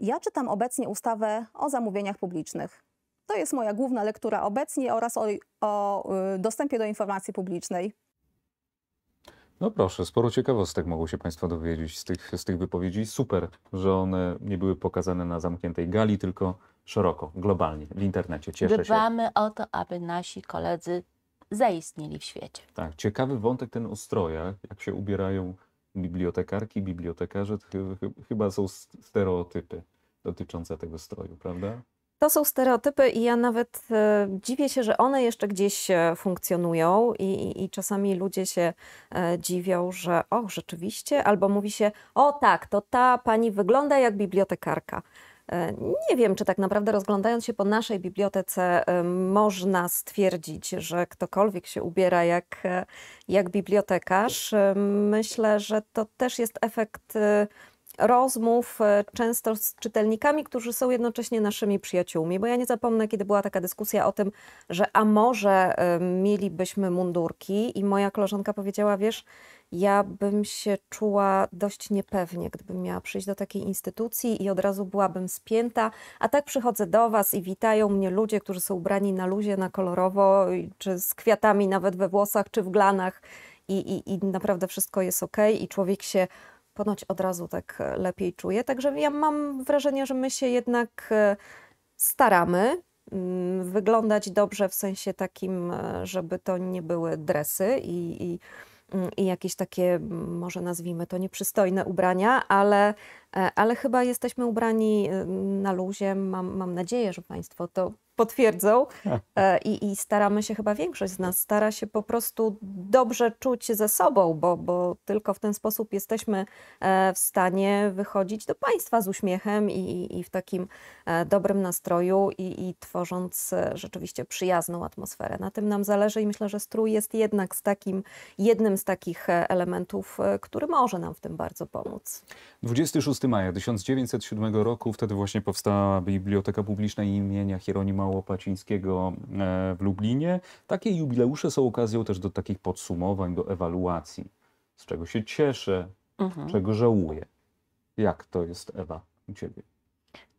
Ja czytam obecnie ustawę o zamówieniach publicznych. To jest moja główna lektura obecnie oraz o, o y, dostępie do informacji publicznej. No proszę, sporo ciekawostek mogą się Państwo dowiedzieć z tych, z tych wypowiedzi. Super, że one nie były pokazane na zamkniętej gali, tylko szeroko, globalnie, w internecie. Cieszę Dbamy się. Dbamy o to, aby nasi koledzy zaistnieli w świecie. Tak, ciekawy wątek ten o strojach, jak się ubierają bibliotekarki, bibliotekarze, ch chyba są stereotypy dotyczące tego stroju, prawda? To są stereotypy i ja nawet e, dziwię się, że one jeszcze gdzieś e, funkcjonują i, i, czasami ludzie się e, dziwią, że o, rzeczywiście, albo mówi się, o tak, to ta pani wygląda jak bibliotekarka. Nie wiem, czy tak naprawdę rozglądając się po naszej bibliotece, można stwierdzić, że ktokolwiek się ubiera jak, jak bibliotekarz. Myślę, że to też jest efekt rozmów e, często z czytelnikami, którzy są jednocześnie naszymi przyjaciółmi, bo ja nie zapomnę, kiedy była taka dyskusja o tym, że a może e, mielibyśmy mundurki i moja koleżanka powiedziała, wiesz, ja bym się czuła dość niepewnie, gdybym miała przyjść do takiej instytucji i od razu byłabym spięta, a tak przychodzę do Was i witają mnie ludzie, którzy są ubrani na luzie, na kolorowo, czy z kwiatami nawet we włosach, czy w glanach. I, i, i naprawdę wszystko jest ok, i człowiek się ponoć od razu tak e, lepiej czuje. Także ja mam wrażenie, że my się jednak e, staramy mm, wyglądać dobrze w sensie takim, e, żeby to nie były dresy i, i, mm, i jakieś takie, mm, może nazwijmy to nieprzystojne ubrania, ale, ale chyba jesteśmy ubrani na luzie. Mam, mam nadzieję, że Państwo to potwierdzą. E, I, I, staramy się, chyba większość z nas stara się po prostu dobrze czuć ze sobą, bo, bo tylko w ten sposób jesteśmy e, w stanie wychodzić do Państwa z uśmiechem i, i w takim e, dobrym nastroju i, i, tworząc rzeczywiście przyjazną atmosferę. Na tym nam zależy i myślę, że strój jest jednak z takim, jednym z takich elementów, który może nam w tym bardzo pomóc. 26 maja 1907 roku wtedy właśnie powstała Biblioteka Publiczna imienia Hieronima Adama Łopacińskiego e, w Lublinie. Takie jubileusze są okazją też do takich podsumowań, do ewaluacji. Z czego się cieszę, mhm. czego żałuję. Jak to jest, Ewa, u Ciebie?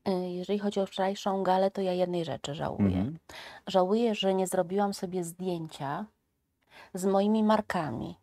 E, jeżeli chodzi o wczorajszą galę, to ja jednej rzeczy żałuję. Mhm. Żałuję, że nie zrobiłam sobie zdjęcia z moimi markami.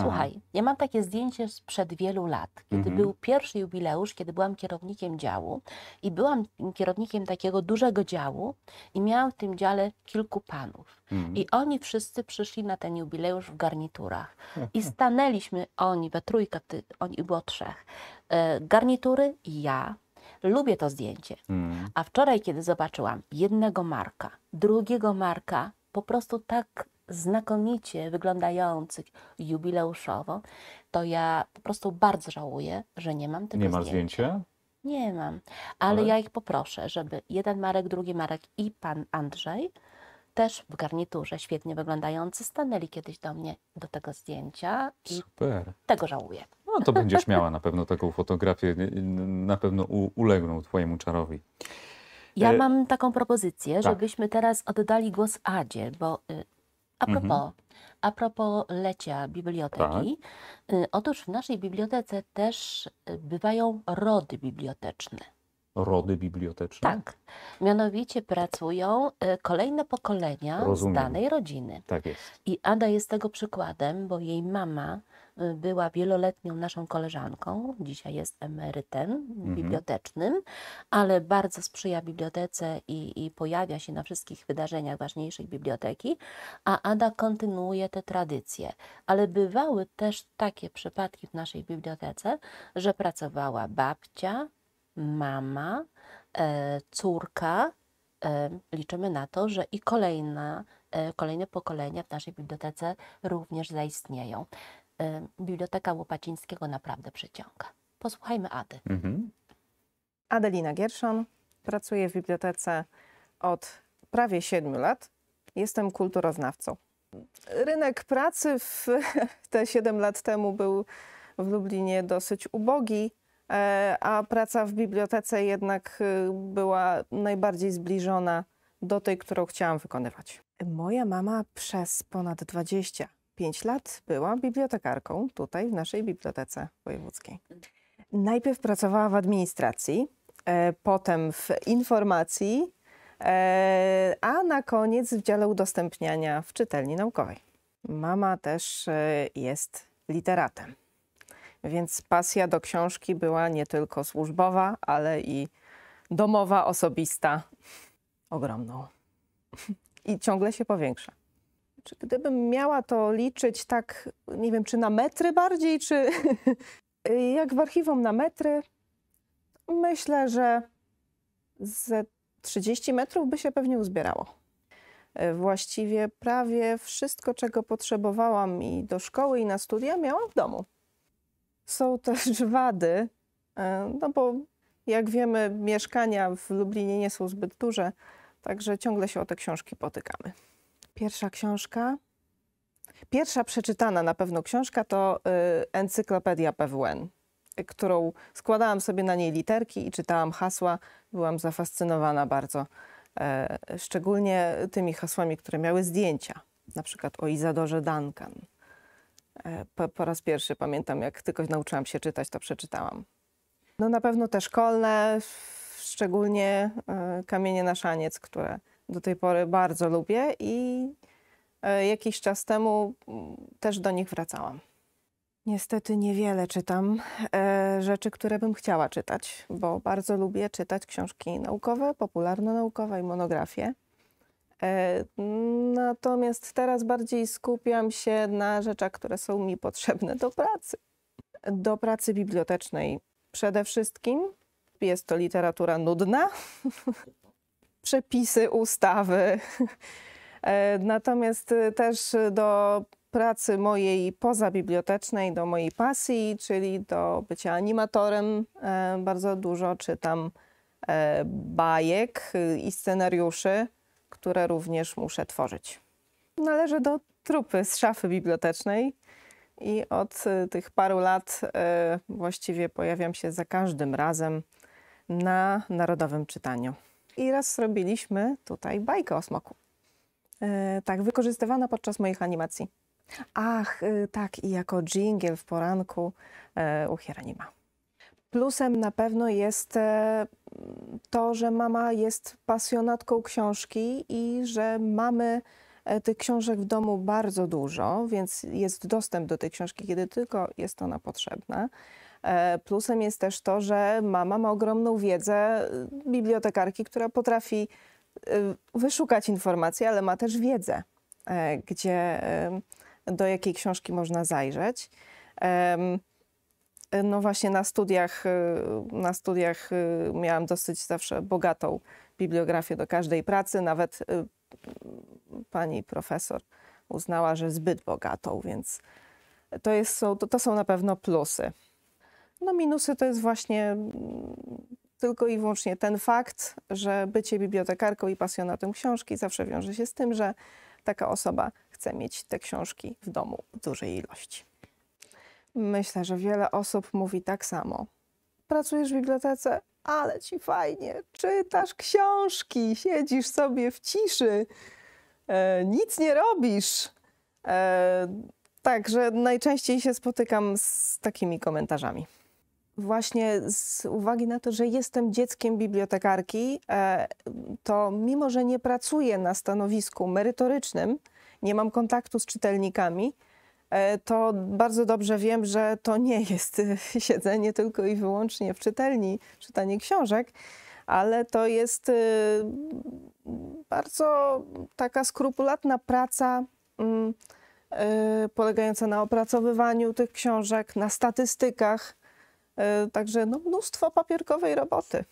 Słuchaj, Aha. ja mam takie zdjęcie sprzed wielu lat, kiedy mhm. był pierwszy jubileusz, kiedy byłam kierownikiem działu i byłam kierownikiem takiego dużego działu i miałam w tym dziale kilku panów. Mhm. I oni wszyscy przyszli na ten jubileusz w garniturach. I stanęliśmy oni we trójkę, ty, oni było trzech. E, garnitury i ja, lubię to zdjęcie. Mhm. A wczoraj, kiedy zobaczyłam jednego Marka, drugiego Marka, po prostu tak znakomicie wyglądających jubileuszowo, to ja po prostu bardzo żałuję, że nie mam tego Nie masz zdjęcia? Nie mam, ale, ale, ja ich poproszę, żeby jeden Marek, drugi Marek i pan Andrzej, też w garniturze świetnie wyglądający, stanęli kiedyś do mnie do tego zdjęcia. Super. tego żałuję. No to będziesz miała na pewno taką fotografię, na pewno ulegną Twojemu czarowi. Ja e, mam taką propozycję, tak. żebyśmy teraz oddali głos Adzie, bo y, a mhm. propos, mhm. a propos lecia biblioteki, tak. Y, otóż w naszej bibliotece też y, bywają rody biblioteczne rody biblioteczne? Tak. Mianowicie pracują y, kolejne pokolenia Rozumiem. z danej rodziny. Tak jest. I Ada jest tego przykładem, bo jej mama była wieloletnią naszą koleżanką, dzisiaj jest emerytem mhm. bibliotecznym, ale bardzo sprzyja bibliotece i, i pojawia się na wszystkich wydarzeniach ważniejszych biblioteki, a Ada kontynuuje te tradycje. Ale bywały też takie przypadki w naszej bibliotece, że pracowała babcia, mama, e, córka, e, liczymy na to, że i kolejne, kolejne pokolenia w naszej bibliotece również zaistnieją. Y, Biblioteka Łopacińskiego naprawdę przyciąga. Posłuchajmy Ady. Mhm. Adelina Gierszon, pracuję w bibliotece od prawie 7 lat. Jestem kulturoznawcą. Rynek pracy w te 7 lat temu był w Lublinie dosyć ubogi, e, a praca w bibliotece jednak y, była najbardziej zbliżona do tej, którą chciałam wykonywać. Moja mama przez ponad 20 5 lat była bibliotekarką tutaj w naszej bibliotece wojewódzkiej. Mm. Najpierw pracowała w administracji, e, potem w informacji, e, a na koniec w dziale udostępniania w czytelni naukowej. Mama też e, jest literatem, więc pasja do książki była nie tylko służbowa, ale i domowa, osobista, ogromną. I ciągle się powiększa. Czy gdybym miała to liczyć tak, nie wiem, czy na metry bardziej, czy jak w archiwum na metry, myślę, że ze 30 metrów by się pewnie uzbierało. E, właściwie prawie wszystko, czego potrzebowałam i do szkoły, i na studia, miałam w domu. Są też wady, e, no bo jak wiemy, mieszkania w Lublinie nie są zbyt duże, także ciągle się o te książki potykamy. Pierwsza książka. Pierwsza przeczytana na pewno książka to y, Encyklopedia PWN, którą składałam sobie na niej literki i czytałam hasła. Byłam zafascynowana bardzo, e, szczególnie tymi hasłami, które miały zdjęcia, na przykład o Izadorze Duncan. E, po, po raz pierwszy pamiętam, jak tylko nauczyłam się czytać, to przeczytałam. No na pewno te szkolne, szczególnie e, Kamienie na Szaniec, które do tej pory bardzo lubię i e, jakiś czas temu mm, też do nich wracałam. Niestety niewiele czytam e, rzeczy, które bym chciała czytać, bo bardzo lubię czytać książki naukowe, popularno-naukowe i monografie. E, natomiast teraz bardziej skupiam się na rzeczach, które są mi potrzebne do pracy. Do pracy bibliotecznej przede wszystkim. Jest to literatura nudna, przepisy ustawy. E, natomiast e, też do pracy mojej pozabibliotecznej, do mojej pasji, czyli do bycia animatorem, e, bardzo dużo czytam bajek i scenariuszy, które również muszę tworzyć. Należę do trupy z szafy bibliotecznej i od tych paru lat właściwie pojawiam się za każdym razem na Narodowym Czytaniu. I raz zrobiliśmy tutaj bajkę o smoku. E, tak, wykorzystywana podczas moich animacji. Ach, e, tak, i jako dżingiel w poranku e, u Hieronima. Plusem na pewno jest e, to, że mama jest pasjonatką książki i że mamy e, tych książek w domu bardzo dużo, więc jest dostęp do tej książki, kiedy tylko jest ona potrzebna. E, plusem jest też to, że mama ma ogromną wiedzę y, bibliotekarki, która potrafi y, wyszukać informacje, ale ma też wiedzę, e, gdzie, y, do jakiej książki można zajrzeć. No właśnie na studiach, na studiach miałam dosyć zawsze bogatą bibliografię do każdej pracy, nawet pani profesor uznała, że zbyt bogatą, więc to, jest, to, to są na pewno plusy. No minusy to jest właśnie mm, tylko i wyłącznie ten fakt, że bycie bibliotekarką i pasjonatem książki zawsze wiąże się z tym, że taka osoba chce mieć te książki w domu w dużej ilości. Myślę, że wiele osób mówi tak samo. Pracujesz w bibliotece, ale ci fajnie, czytasz książki, siedzisz sobie w ciszy, e, nic nie robisz. E, także najczęściej się spotykam z takimi komentarzami właśnie z uwagi na to, że jestem dzieckiem bibliotekarki, e, to mimo, że nie pracuję na stanowisku merytorycznym, nie mam kontaktu z czytelnikami, e, to bardzo dobrze wiem, że to nie jest siedzenie tylko i wyłącznie w czytelni, czytanie książek, ale to jest y, bardzo taka skrupulatna praca mm, y, polegająca na opracowywaniu tych książek, na statystykach E, także no, mnóstwo papierkowej roboty.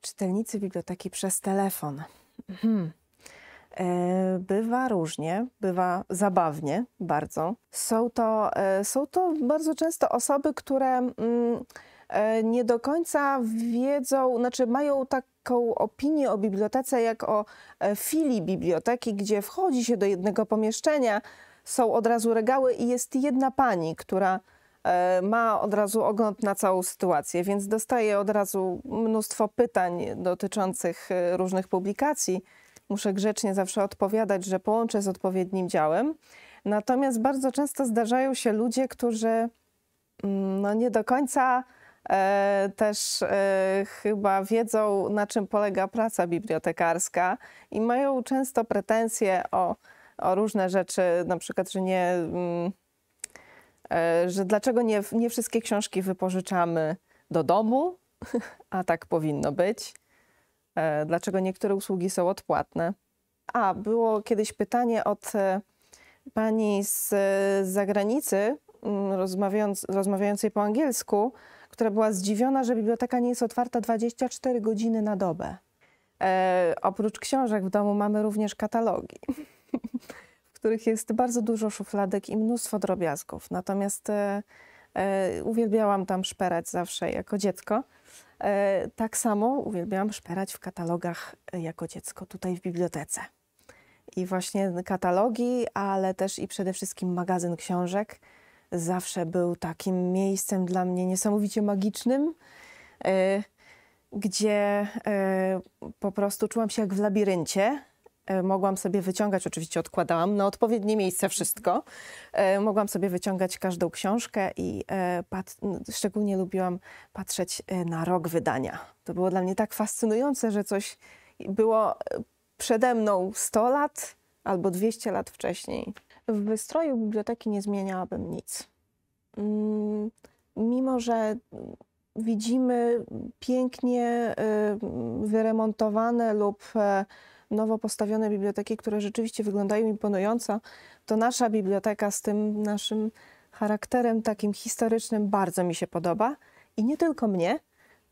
Czytelnicy biblioteki przez telefon. Hmm. Bywa różnie, bywa zabawnie bardzo. Są to, e, są to bardzo często osoby, które mm, nie do końca wiedzą, znaczy mają taką opinię o bibliotece jak o filii biblioteki, gdzie wchodzi się do jednego pomieszczenia, są od razu regały i jest jedna pani, która E, ma od razu ogląd na całą sytuację, więc dostaje od razu mnóstwo pytań dotyczących e, różnych publikacji. Muszę grzecznie zawsze odpowiadać, że połączę z odpowiednim działem. Natomiast bardzo często zdarzają się ludzie, którzy mm, no nie do końca e, też e, chyba wiedzą, na czym polega praca bibliotekarska i mają często pretensje o, o różne rzeczy, na przykład, że nie. Mm, E, że dlaczego nie, nie wszystkie książki wypożyczamy do domu, a tak powinno być, e, dlaczego niektóre usługi są odpłatne. A, było kiedyś pytanie od e, pani z zagranicy, mm, rozmawiając, rozmawiającej po angielsku, która była zdziwiona, że biblioteka nie jest otwarta 24 godziny na dobę. E, oprócz książek w domu mamy również katalogi. których jest bardzo dużo szufladek i mnóstwo drobiazgów. Natomiast e, e, uwielbiałam tam szperać zawsze jako dziecko. E, tak samo uwielbiałam szperać w katalogach e, jako dziecko tutaj w bibliotece. I właśnie katalogi, ale też i przede wszystkim magazyn książek zawsze był takim miejscem dla mnie niesamowicie magicznym e, gdzie po prostu czułam się jak w labiryncie E, mogłam sobie wyciągać, oczywiście odkładałam na no, odpowiednie miejsce wszystko, e, mogłam sobie wyciągać każdą książkę i e, no, szczególnie lubiłam patrzeć na rok wydania. To było dla mnie tak fascynujące, że coś było przede mną 100 lat albo 200 lat wcześniej. W wystroju biblioteki nie zmieniałabym nic. Mm, mimo, że widzimy pięknie wyremontowane lub nowo postawione biblioteki, które rzeczywiście wyglądają imponująco, to nasza biblioteka z tym naszym charakterem takim historycznym bardzo mi się podoba. I nie tylko mnie,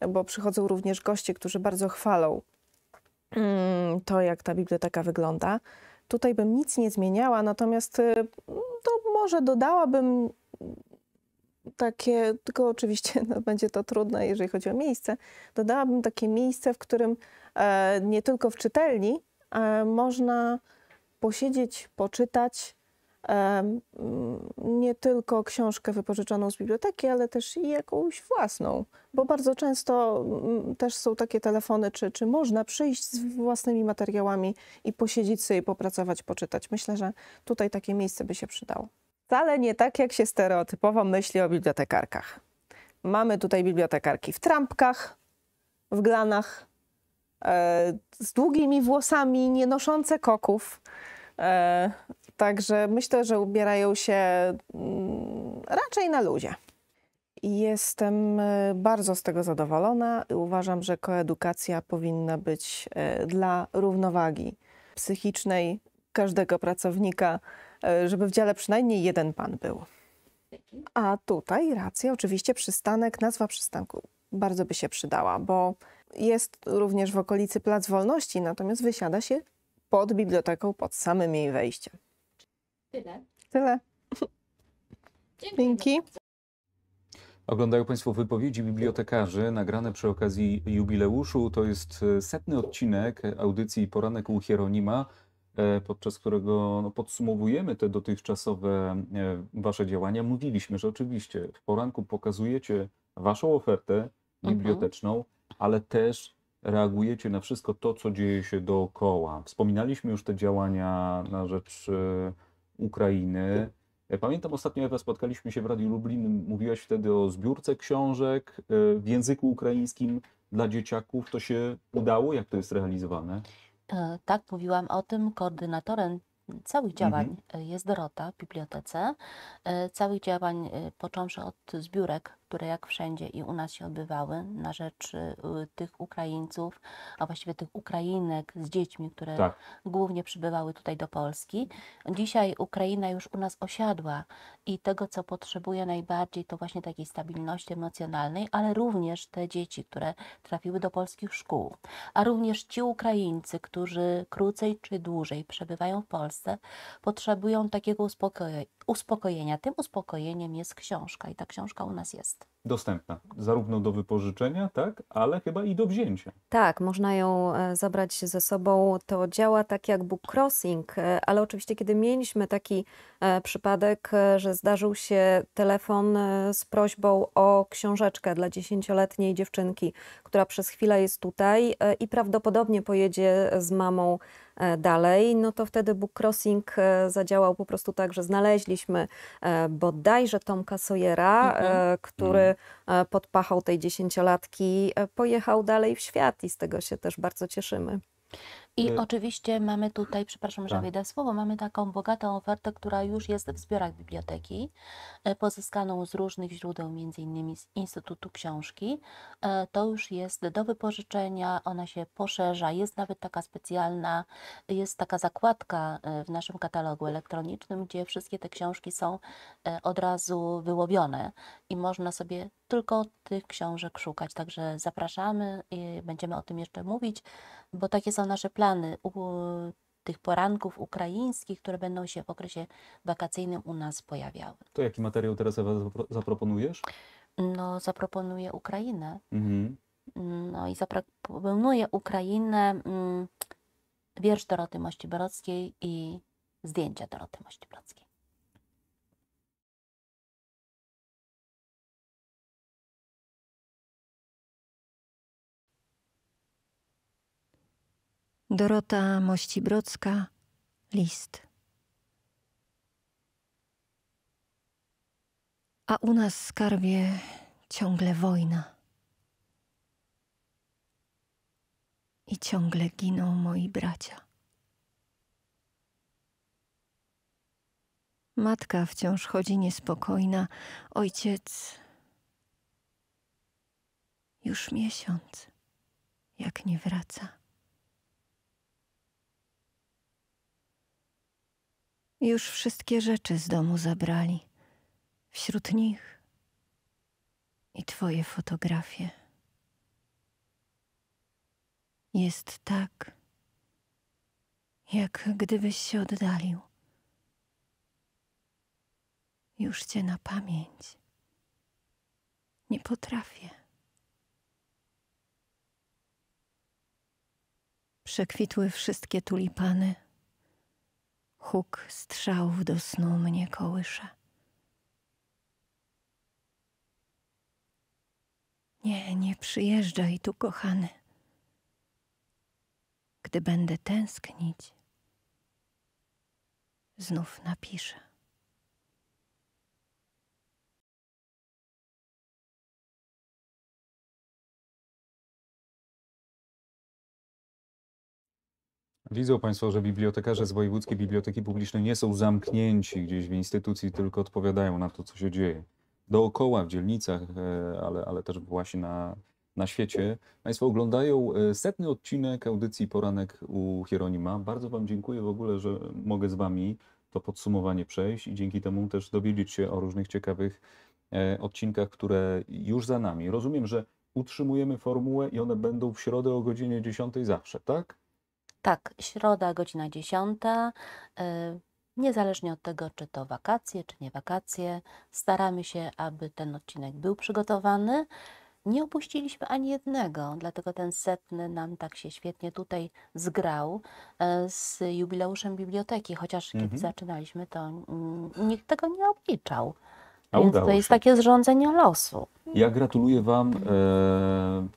bo przychodzą również goście, którzy bardzo chwalą mm, to, jak ta biblioteka wygląda. Tutaj bym nic nie zmieniała, natomiast y, to może dodałabym takie, tylko oczywiście no, będzie to trudne, jeżeli chodzi o miejsce, dodałabym takie miejsce, w którym e, nie tylko w czytelni, E, można posiedzieć, poczytać e, nie tylko książkę wypożyczoną z biblioteki, ale też i jakąś własną, bo bardzo często też są takie telefony, czy, czy można przyjść z własnymi materiałami i posiedzieć sobie, popracować, poczytać. Myślę, że tutaj takie miejsce by się przydało. Wcale nie tak, jak się stereotypowo myśli o bibliotekarkach. Mamy tutaj bibliotekarki w trampkach, w glanach, E, z długimi włosami, nie noszące koków. E, także myślę, że ubierają się mm, raczej na luzie. Jestem e, bardzo z tego zadowolona uważam, że koedukacja powinna być dla równowagi psychicznej każdego pracownika, żeby w dziale przynajmniej jeden pan był. A tutaj racja, oczywiście przystanek, nazwa przystanku bardzo by się przydała, bo jest również w okolicy Plac Wolności, natomiast wysiada się pod biblioteką, pod samym jej wejściem. Tyle. Tyle. Dzięki. Oglądają Państwo wypowiedzi bibliotekarzy nagrane przy okazji jubileuszu. To jest e, setny odcinek audycji Poranek u Hieronima, e, podczas którego no, podsumowujemy te dotychczasowe e, Wasze działania. Mówiliśmy, że oczywiście w poranku pokazujecie Waszą ofertę mhm. biblioteczną. Mhm ale też reagujecie na wszystko to, co dzieje się dookoła. Wspominaliśmy już te działania na rzecz e, Ukrainy. E, pamiętam ostatnio, jak spotkaliśmy się w Radiu Lublin, mówiłaś wtedy o zbiórce książek e, w języku ukraińskim dla dzieciaków. To się udało? Jak to jest realizowane? Tak, mówiłam o tym. Koordynatorem całych działań mhm. jest Dorota w bibliotece. Całych działań, począwszy od zbiórek które jak wszędzie i u nas się odbywały na rzecz y, tych Ukraińców, a właściwie tych Ukrainek z dziećmi, które tak. głównie przybywały tutaj do Polski. Dzisiaj Ukraina już u nas osiadła i tego, co potrzebuje najbardziej, to właśnie takiej stabilności emocjonalnej, ale również te dzieci, które trafiły do polskich szkół, a również ci Ukraińcy, którzy krócej czy dłużej przebywają w Polsce, potrzebują takiego uspokoju uspokojenia. Tym uspokojeniem jest książka i ta książka u nas jest. Dostępna zarówno do wypożyczenia, tak, ale chyba i do wzięcia. Tak, można ją e, zabrać ze sobą. To działa tak jak book crossing, e, ale oczywiście kiedy mieliśmy taki e, przypadek, że zdarzył się telefon z prośbą o książeczkę dla dziesięcioletniej dziewczynki, która przez chwilę jest tutaj i prawdopodobnie pojedzie z mamą E, dalej, no to wtedy Book Crossing e, zadziałał po prostu tak, że znaleźliśmy e, bodajże Tomka Sojera, mhm. który mhm. pod pachą tej dziesięciolatki pojechał dalej w świat i z tego się też bardzo cieszymy. I y, oczywiście mamy tutaj, przepraszam, że tak. wyjdę słowo, mamy taką bogatą ofertę, która już jest w zbiorach biblioteki, e, pozyskaną z różnych źródeł, m.in. z Instytutu Książki. E, to już jest do wypożyczenia, ona się poszerza, jest nawet taka specjalna, jest taka zakładka e, w naszym katalogu elektronicznym, gdzie wszystkie te książki są od razu wyłowione i można sobie tylko tych książek szukać. Także zapraszamy i będziemy o tym jeszcze mówić, bo takie są nasze plany tych poranków ukraińskich, które będą się w okresie wakacyjnym u nas pojawiały. To jaki materiał teraz Ewa zaproponujesz? No, zaproponuję Ukrainę. Mhm. No i zaproponuję Ukrainę mm, wiersz Doroty Mości brodskiej i zdjęcia Doroty Mości brodskiej Dorota Mościbrocka, list. A u nas skarbie ciągle wojna. I ciągle giną moi bracia. Matka wciąż chodzi niespokojna, ojciec już miesiąc, jak nie wraca. Już wszystkie rzeczy z domu zabrali, wśród nich i twoje fotografie. Jest tak, jak gdybyś się oddalił. Już cię na pamięć nie potrafię. Przekwitły wszystkie tulipany Huk strzałów do snu mnie kołysze. Nie, nie przyjeżdżaj tu, kochany. Gdy będę tęsknić, znów napiszę. Widzą Państwo, że bibliotekarze z Wojewódzkiej Biblioteki Publicznej nie są zamknięci gdzieś w instytucji, tylko odpowiadają na to, co się dzieje. Dookoła, w dzielnicach, e, ale, ale też właśnie na, na świecie. Państwo oglądają e, setny odcinek audycji Poranek u Hieronima. Bardzo Wam dziękuję w ogóle, że mogę z Wami to podsumowanie przejść i dzięki temu też dowiedzieć się o różnych ciekawych e, odcinkach, które już za nami. Rozumiem, że utrzymujemy formułę i one będą w środę o godzinie 10 zawsze, tak? Tak, środa, godzina 10. Y, niezależnie od tego, czy to wakacje, czy nie wakacje, staramy się, aby ten odcinek był przygotowany. Nie opuściliśmy ani jednego, dlatego ten setny nam tak się świetnie tutaj zgrał y, z jubileuszem biblioteki, chociaż mhm. kiedy zaczynaliśmy, to nikt tego nie obliczał. A Więc to jest się. takie zrządzenie losu. Ja gratuluję Wam, e,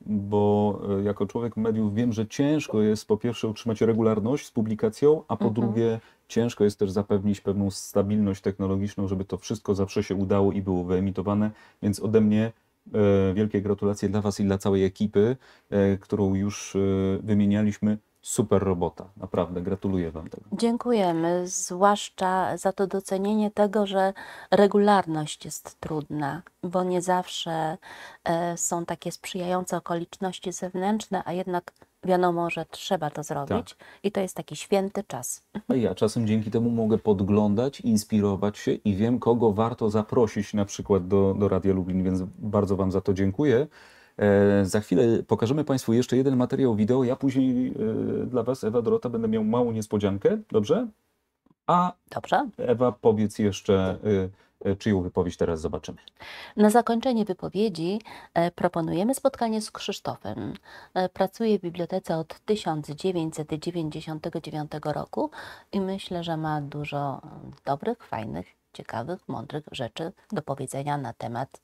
bo e, jako człowiek mediów wiem, że ciężko jest po pierwsze utrzymać regularność z publikacją, a po mhm. drugie ciężko jest też zapewnić pewną stabilność technologiczną, żeby to wszystko zawsze się udało i było wyemitowane. Więc ode mnie e, wielkie gratulacje dla Was i dla całej ekipy, którą już wymienialiśmy. Super robota, naprawdę gratuluję Wam tego. Dziękujemy, zwłaszcza za to docenienie tego, że regularność jest trudna, bo nie zawsze e, są takie sprzyjające okoliczności zewnętrzne, a jednak wiadomo, że trzeba to zrobić tak. i to jest taki święty czas. A ja czasem dzięki temu mogę podglądać, inspirować się i wiem, kogo warto zaprosić na przykład do, do Radia Lublin, więc bardzo Wam za to dziękuję. E, za chwilę pokażemy Państwu jeszcze jeden materiał wideo. Ja później e, dla Was, Ewa Dorota, będę miał małą niespodziankę, dobrze? A dobrze. Ewa, powiedz jeszcze e, czyją wypowiedź teraz zobaczymy. Na zakończenie wypowiedzi proponujemy spotkanie z Krzysztofem. Pracuje w bibliotece od 1999 roku i myślę, że ma dużo dobrych, fajnych, ciekawych, mądrych rzeczy do powiedzenia na temat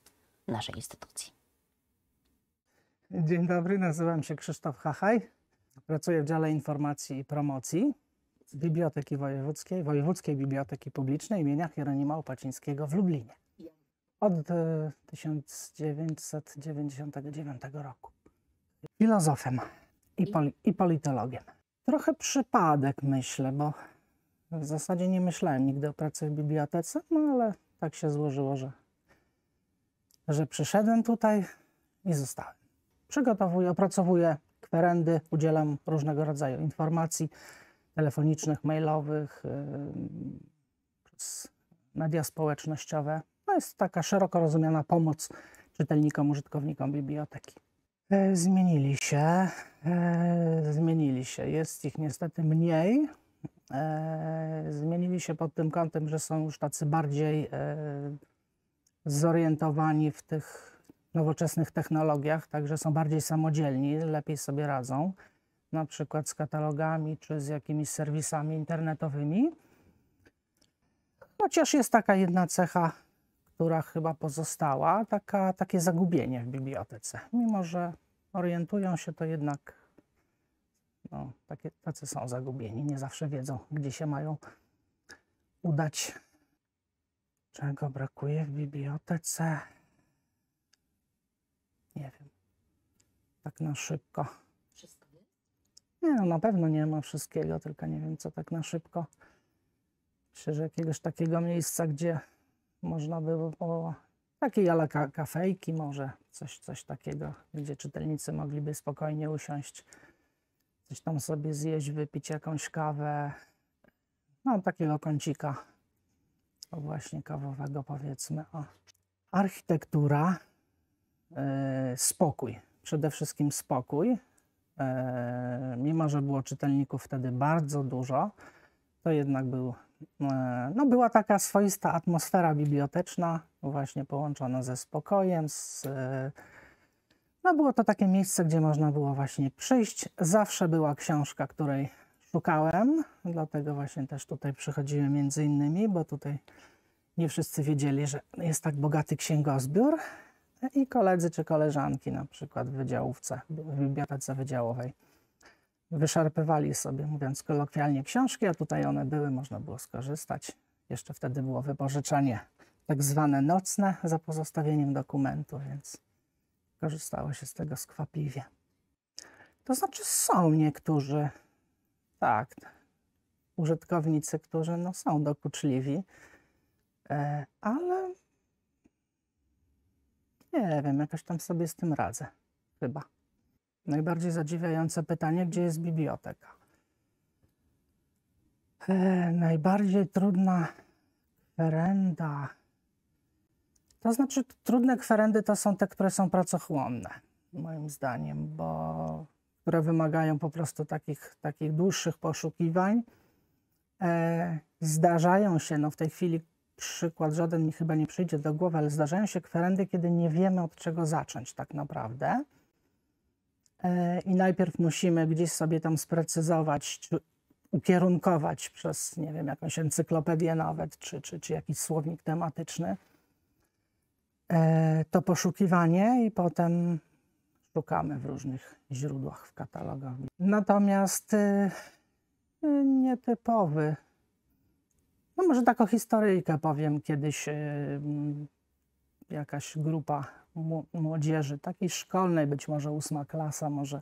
naszej instytucji. Dzień dobry, nazywam się Krzysztof Hachaj. Pracuję w dziale informacji i promocji Biblioteki Wojewódzkiej, Wojewódzkiej Biblioteki Publicznej imienia Hieronima Opacińskiego w Lublinie. Od 1999 e, roku. Filozofem i, poli i politologiem. Trochę przypadek myślę, bo w zasadzie nie myślałem nigdy o pracy w bibliotece, no ale tak się złożyło, że, że przyszedłem tutaj i zostałem przygotowuję, opracowuję kwerendy, udzielam różnego rodzaju informacji telefonicznych, mailowych, y, przez media społecznościowe. To no, jest taka szeroko rozumiana pomoc czytelnikom, użytkownikom biblioteki. E, zmienili się, e, zmienili się. Jest ich niestety mniej. E, zmienili się pod tym kątem, że są już tacy bardziej zorientowani w tych nowoczesnych technologiach, także są bardziej samodzielni, lepiej sobie radzą, na przykład z katalogami czy z jakimiś serwisami internetowymi. Chociaż jest taka jedna cecha, która chyba pozostała, taka, takie zagubienie w bibliotece. Mimo, że orientują się, to jednak no, takie, tacy są zagubieni, nie zawsze wiedzą, gdzie się mają udać. Czego brakuje w bibliotece? Nie wiem. Tak na szybko. Wszystko Nie, no na pewno nie ma wszystkiego, tylko nie wiem, co tak na szybko. Myślę, że jakiegoś takiego miejsca, gdzie można by było takiej ala ka kafejki może, coś, coś takiego, gdzie czytelnicy mogliby spokojnie usiąść, coś tam sobie zjeść, wypić jakąś kawę, no takiego kącika, właśnie kawowego powiedzmy. O. Architektura, E, spokój, przede wszystkim spokój. E, mimo, że było czytelników wtedy bardzo dużo, to jednak był, e, no była taka swoista atmosfera biblioteczna, właśnie połączona ze spokojem. Z, no było to takie miejsce, gdzie można było właśnie przyjść. Zawsze była książka, której szukałem, dlatego właśnie też tutaj przychodziłem między innymi, bo tutaj nie wszyscy wiedzieli, że jest tak bogaty księgozbiór i koledzy czy koleżanki na przykład w wydziałówce, w bibliotece wydziałowej wyszarpywali sobie, mówiąc kolokwialnie, książki, a tutaj one były, można było skorzystać. Jeszcze wtedy było wypożyczenie tak zwane nocne za pozostawieniem dokumentu, więc korzystało się z tego skwapliwie. To znaczy są niektórzy, tak, użytkownicy, którzy no, są dokuczliwi, e, ale nie wiem, jakoś tam sobie z tym radzę. Chyba. Najbardziej zadziwiające pytanie, gdzie jest biblioteka? E, najbardziej trudna kwerenda. To znaczy, trudne kwerendy to są te, które są pracochłonne, moim zdaniem, bo które wymagają po prostu takich, takich dłuższych poszukiwań. E, zdarzają się, no w tej chwili przykład żaden mi chyba nie przyjdzie do głowy, ale zdarzają się kwerendy, kiedy nie wiemy od czego zacząć tak naprawdę. E, I najpierw musimy gdzieś sobie tam sprecyzować, ukierunkować przez, nie wiem, jakąś encyklopedię nawet, czy, czy, czy jakiś słownik tematyczny e, to poszukiwanie i potem szukamy w różnych źródłach w katalogach. Natomiast e, nietypowy no może taką historyjkę powiem kiedyś. Y, mm, jakaś grupa młodzieży, takiej szkolnej, być może ósma klasa, może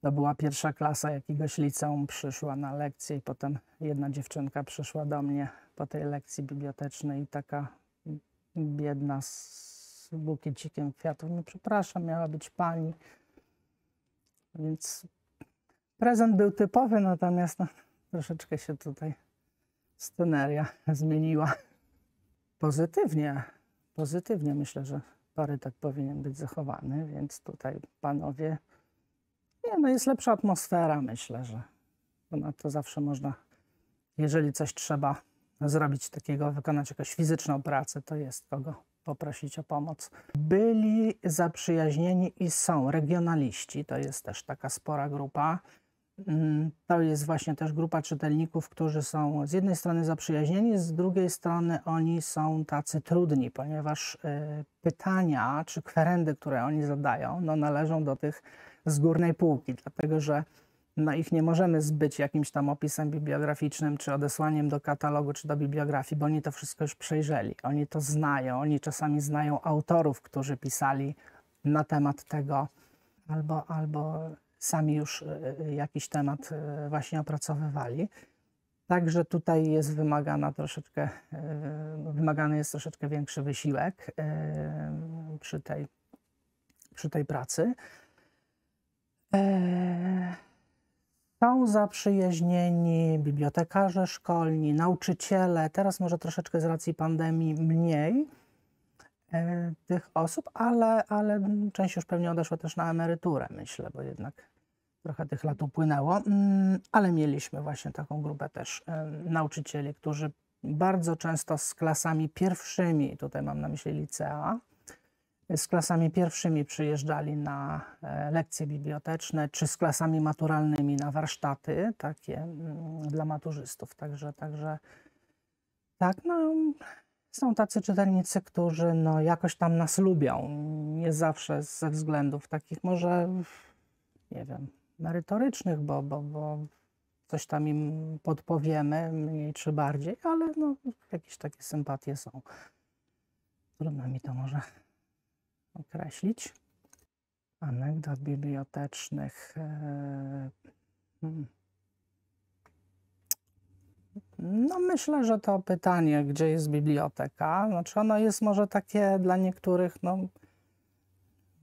to była pierwsza klasa jakiegoś liceum, przyszła na lekcję i potem jedna dziewczynka przyszła do mnie po tej lekcji bibliotecznej i taka mm, biedna z bukiecikiem kwiatów, no przepraszam, miała być pani. Więc prezent był typowy, natomiast no, troszeczkę się tutaj sceneria zmieniła. Pozytywnie, pozytywnie myślę, że parytet tak powinien być zachowany, więc tutaj panowie, nie no jest lepsza atmosfera myślę, że no to zawsze można, jeżeli coś trzeba zrobić takiego, wykonać jakąś fizyczną pracę, to jest kogo poprosić o pomoc. Byli zaprzyjaźnieni i są regionaliści, to jest też taka spora grupa. Mm, to jest właśnie też grupa czytelników, którzy są z jednej strony zaprzyjaźnieni, z drugiej strony oni są tacy trudni, ponieważ y, pytania czy kwerendy, które oni zadają, no należą do tych z górnej półki, dlatego że no ich nie możemy zbyć jakimś tam opisem bibliograficznym, czy odesłaniem do katalogu, czy do bibliografii, bo oni to wszystko już przejrzeli. Oni to znają, oni czasami znają autorów, którzy pisali na temat tego, albo, albo sami już e, e, jakiś temat e, właśnie opracowywali. Także tutaj jest wymagana troszeczkę, no, wymagany jest troszeczkę większy wysiłek przy tej, przy tej pracy. Są zaprzyjaźnieni bibliotekarze szkolni, nauczyciele, teraz może troszeczkę z racji pandemii mniej tych osób, ale, ale część już pewnie odeszła też na emeryturę, myślę, bo jednak trochę tych lat upłynęło, mm, ale mieliśmy właśnie taką grupę też nauczycieli, którzy bardzo często z klasami pierwszymi, tutaj mam na myśli licea, z klasami pierwszymi przyjeżdżali na e, lekcje biblioteczne, czy z klasami maturalnymi na warsztaty takie mm, dla maturzystów. Także, także tak, no, są tacy czytelnicy, którzy no, jakoś tam nas lubią. Nie zawsze ze względów takich może, nie wiem, merytorycznych, bo, bo, bo coś tam im podpowiemy, mniej czy bardziej, ale no, jakieś takie sympatie są. Trudno mi to może określić. Anegdot bibliotecznych. E, hmm. No myślę, że to pytanie, gdzie jest biblioteka, znaczy ono jest może takie dla niektórych, no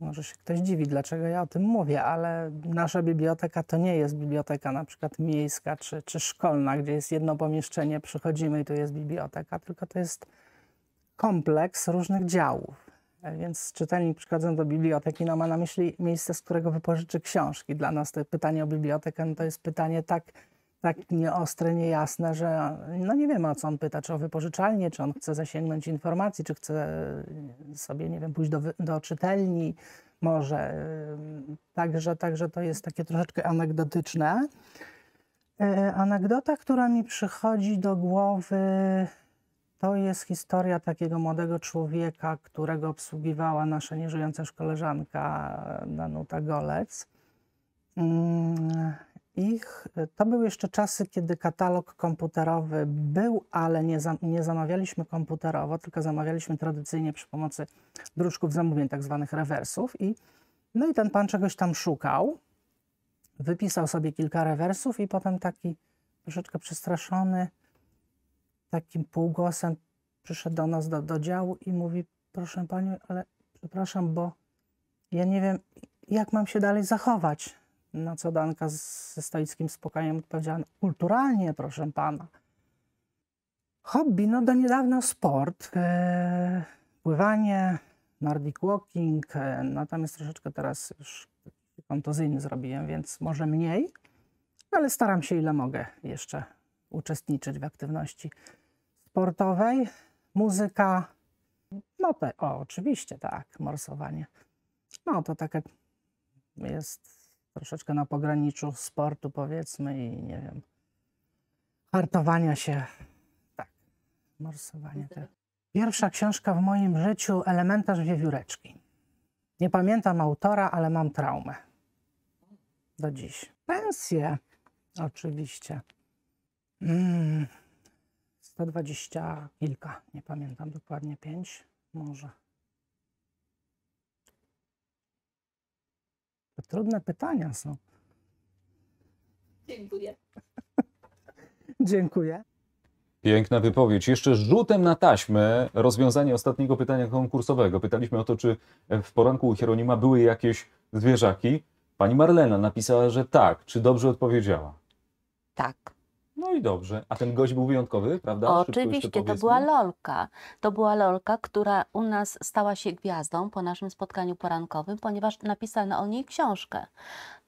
może się ktoś dziwi, dlaczego ja o tym mówię, ale nasza biblioteka to nie jest biblioteka na przykład miejska czy, czy szkolna, gdzie jest jedno pomieszczenie, przychodzimy i tu jest biblioteka, tylko to jest kompleks różnych działów. E, więc czytelnik przychodząc do biblioteki no, ma na myśli miejsce, z którego wypożyczy książki. Dla nas to pytanie o bibliotekę no, to jest pytanie tak tak nieostre, niejasne, że no nie wiem o co on pyta, czy o wypożyczalnię, czy on chce zasięgnąć informacji, czy chce e, sobie, nie wiem, pójść do, do czytelni może. E, także, także to jest takie troszeczkę anegdotyczne. E, anegdota, która mi przychodzi do głowy, to jest historia takiego młodego człowieka, którego obsługiwała nasza nieżyjąca już koleżanka Danuta Golec. Mm, ich. E, to były jeszcze czasy, kiedy katalog komputerowy był, ale nie, za, nie zamawialiśmy komputerowo, tylko zamawialiśmy tradycyjnie przy pomocy druczków zamówień, tak zwanych rewersów. I, no i ten pan czegoś tam szukał, wypisał sobie kilka rewersów i potem taki troszeczkę przestraszony, takim półgłosem przyszedł do nas do, do działu i mówi, proszę panią, ale przepraszam, bo ja nie wiem, jak mam się dalej zachować na co Danka ze stoickim spokojem odpowiedziała, no, kulturalnie proszę pana. Hobby, no do niedawna sport, e, pływanie, nordic walking, e, natomiast troszeczkę teraz już kontuzyjny zrobiłem, więc może mniej, ale staram się ile mogę jeszcze uczestniczyć w aktywności sportowej. Muzyka, no te, o, oczywiście tak, morsowanie. No to takie jest troszeczkę na pograniczu sportu, powiedzmy, i nie wiem, hartowania się. Tak, morsowanie. Tak. Pierwsza książka w moim życiu, Elementarz Wiewióreczki. Nie pamiętam autora, ale mam traumę. Do dziś. Pensje, oczywiście. Mm, 120 kilka, nie pamiętam dokładnie, 5 może. trudne pytania są. Dziękuję. Dziękuję. Piękna wypowiedź. Jeszcze rzutem na taśmę rozwiązanie ostatniego pytania konkursowego. Pytaliśmy o to, czy w poranku u Hieronima były jakieś zwierzaki. Pani Marlena napisała, że tak. Czy dobrze odpowiedziała? Tak. No i dobrze. A ten gość był wyjątkowy, prawda? Oczywiście, to była Lolka. To była Lolka, która u nas stała się gwiazdą po naszym spotkaniu porankowym, ponieważ napisano o niej książkę.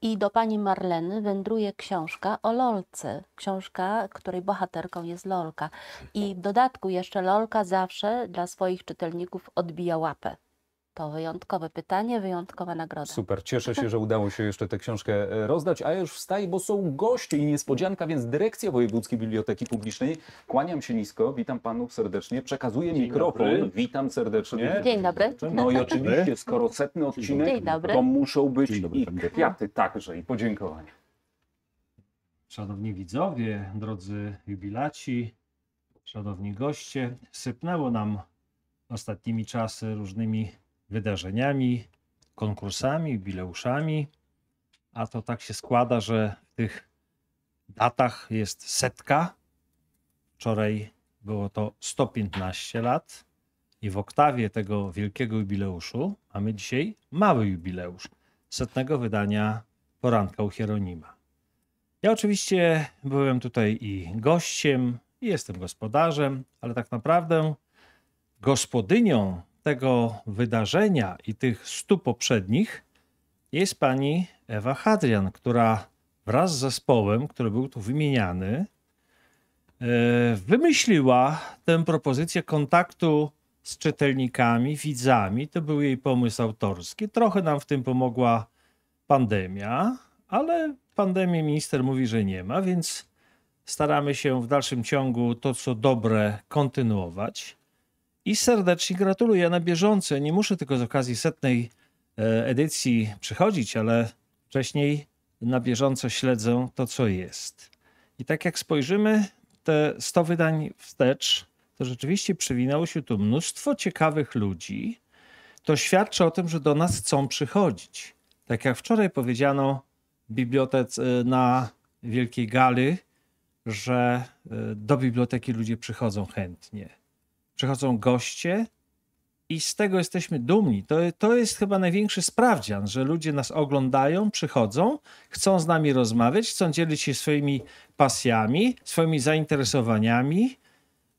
I do pani Marleny wędruje książka o Lolce. Książka, której bohaterką jest Lolka. I w dodatku jeszcze Lolka zawsze dla swoich czytelników odbija łapę. To wyjątkowe pytanie, wyjątkowa nagroda. Super, cieszę się, że udało się jeszcze tę książkę e, rozdać, a już wstaj, bo są goście i niespodzianka, więc dyrekcja Wojewódzkiej Biblioteki Publicznej. Kłaniam się nisko, witam panów serdecznie, przekazuję Dzień mikrofon, dobry. witam serdecznie. Dzień dobry. No i oczywiście, skoro setny odcinek, to muszą być dobry, i kwiaty także i podziękowania. Szanowni widzowie, drodzy jubilaci, szanowni goście, sypnęło nam ostatnimi czasy różnymi wydarzeniami, konkursami, jubileuszami, a to tak się składa, że w tych datach jest setka. Wczoraj było to 115 lat i w oktawie tego wielkiego jubileuszu mamy dzisiaj mały jubileusz setnego wydania Poranka u Hieronima. Ja oczywiście byłem tutaj i gościem, i jestem gospodarzem, ale tak naprawdę gospodynią tego wydarzenia i tych stu poprzednich jest pani Ewa Hadrian, która wraz z zespołem, który był tu wymieniany, e, wymyśliła tę propozycję kontaktu z czytelnikami, widzami. To był jej pomysł autorski. Trochę nam w tym pomogła pandemia, ale pandemii minister mówi, że nie ma, więc staramy się w dalszym ciągu to, co dobre, kontynuować i serdecznie gratuluję na bieżąco. Nie muszę tylko z okazji setnej e, edycji przychodzić, ale wcześniej na bieżąco śledzę to, co jest. I tak jak spojrzymy te 100 wydań wstecz, to rzeczywiście przywinęło się tu mnóstwo ciekawych ludzi. To świadczy o tym, że do nas chcą przychodzić. Tak jak wczoraj powiedziano w bibliotece e, na Wielkiej Gali, że e, do biblioteki ludzie przychodzą chętnie przychodzą goście i z tego jesteśmy dumni. To, to jest chyba największy sprawdzian, że ludzie nas oglądają, przychodzą, chcą z nami rozmawiać, chcą dzielić się swoimi pasjami, swoimi zainteresowaniami,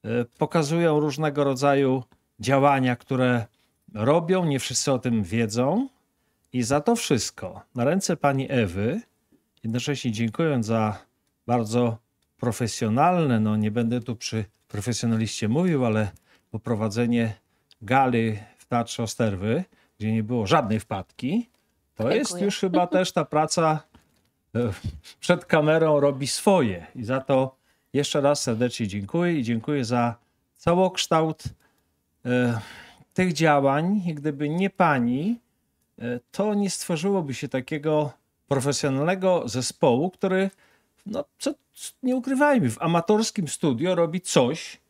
e, pokazują różnego rodzaju działania, które robią, nie wszyscy o tym wiedzą. I za to wszystko na ręce pani Ewy, jednocześnie dziękując za bardzo profesjonalne, no nie będę tu przy profesjonaliście mówił, ale poprowadzenie gali w Teatrze Osterwy, gdzie nie było żadnej wpadki, to Dziękuję. jest już chyba też ta praca e, przed kamerą robi swoje. I za to jeszcze raz serdecznie dziękuję i dziękuję za całokształt e, tych działań. I gdyby nie pani, e, to nie stworzyłoby się takiego profesjonalnego zespołu, który, no co, nie ukrywajmy, w amatorskim studio robi coś,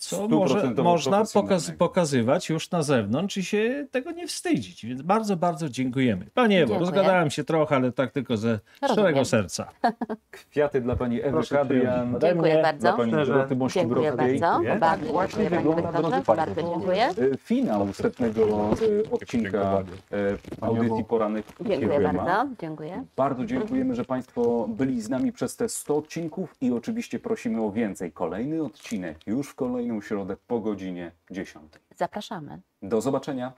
co może, można pokaz, pokazywać już na zewnątrz i się tego nie wstydzić. Więc bardzo, bardzo dziękujemy. Panie Ewo, rozgadałem się trochę, ale tak tylko ze no szczerego serca. Kwiaty dla pani Ewy Kadrian. Dziękuję bardzo. Dla pani Dziękuję bardzo. Tak właśnie wygląda, drodzy dziękuję. E, finał setnego e, odcinka e, audycji porannych. Dziękuję bardzo. Dziękuję. Bardzo dziękujemy, że Państwo byli z nami przez te 100 odcinków i oczywiście prosimy o więcej. Kolejny odcinek już w kolejnym kolejną środę po godzinie 10. Zapraszamy. Do zobaczenia.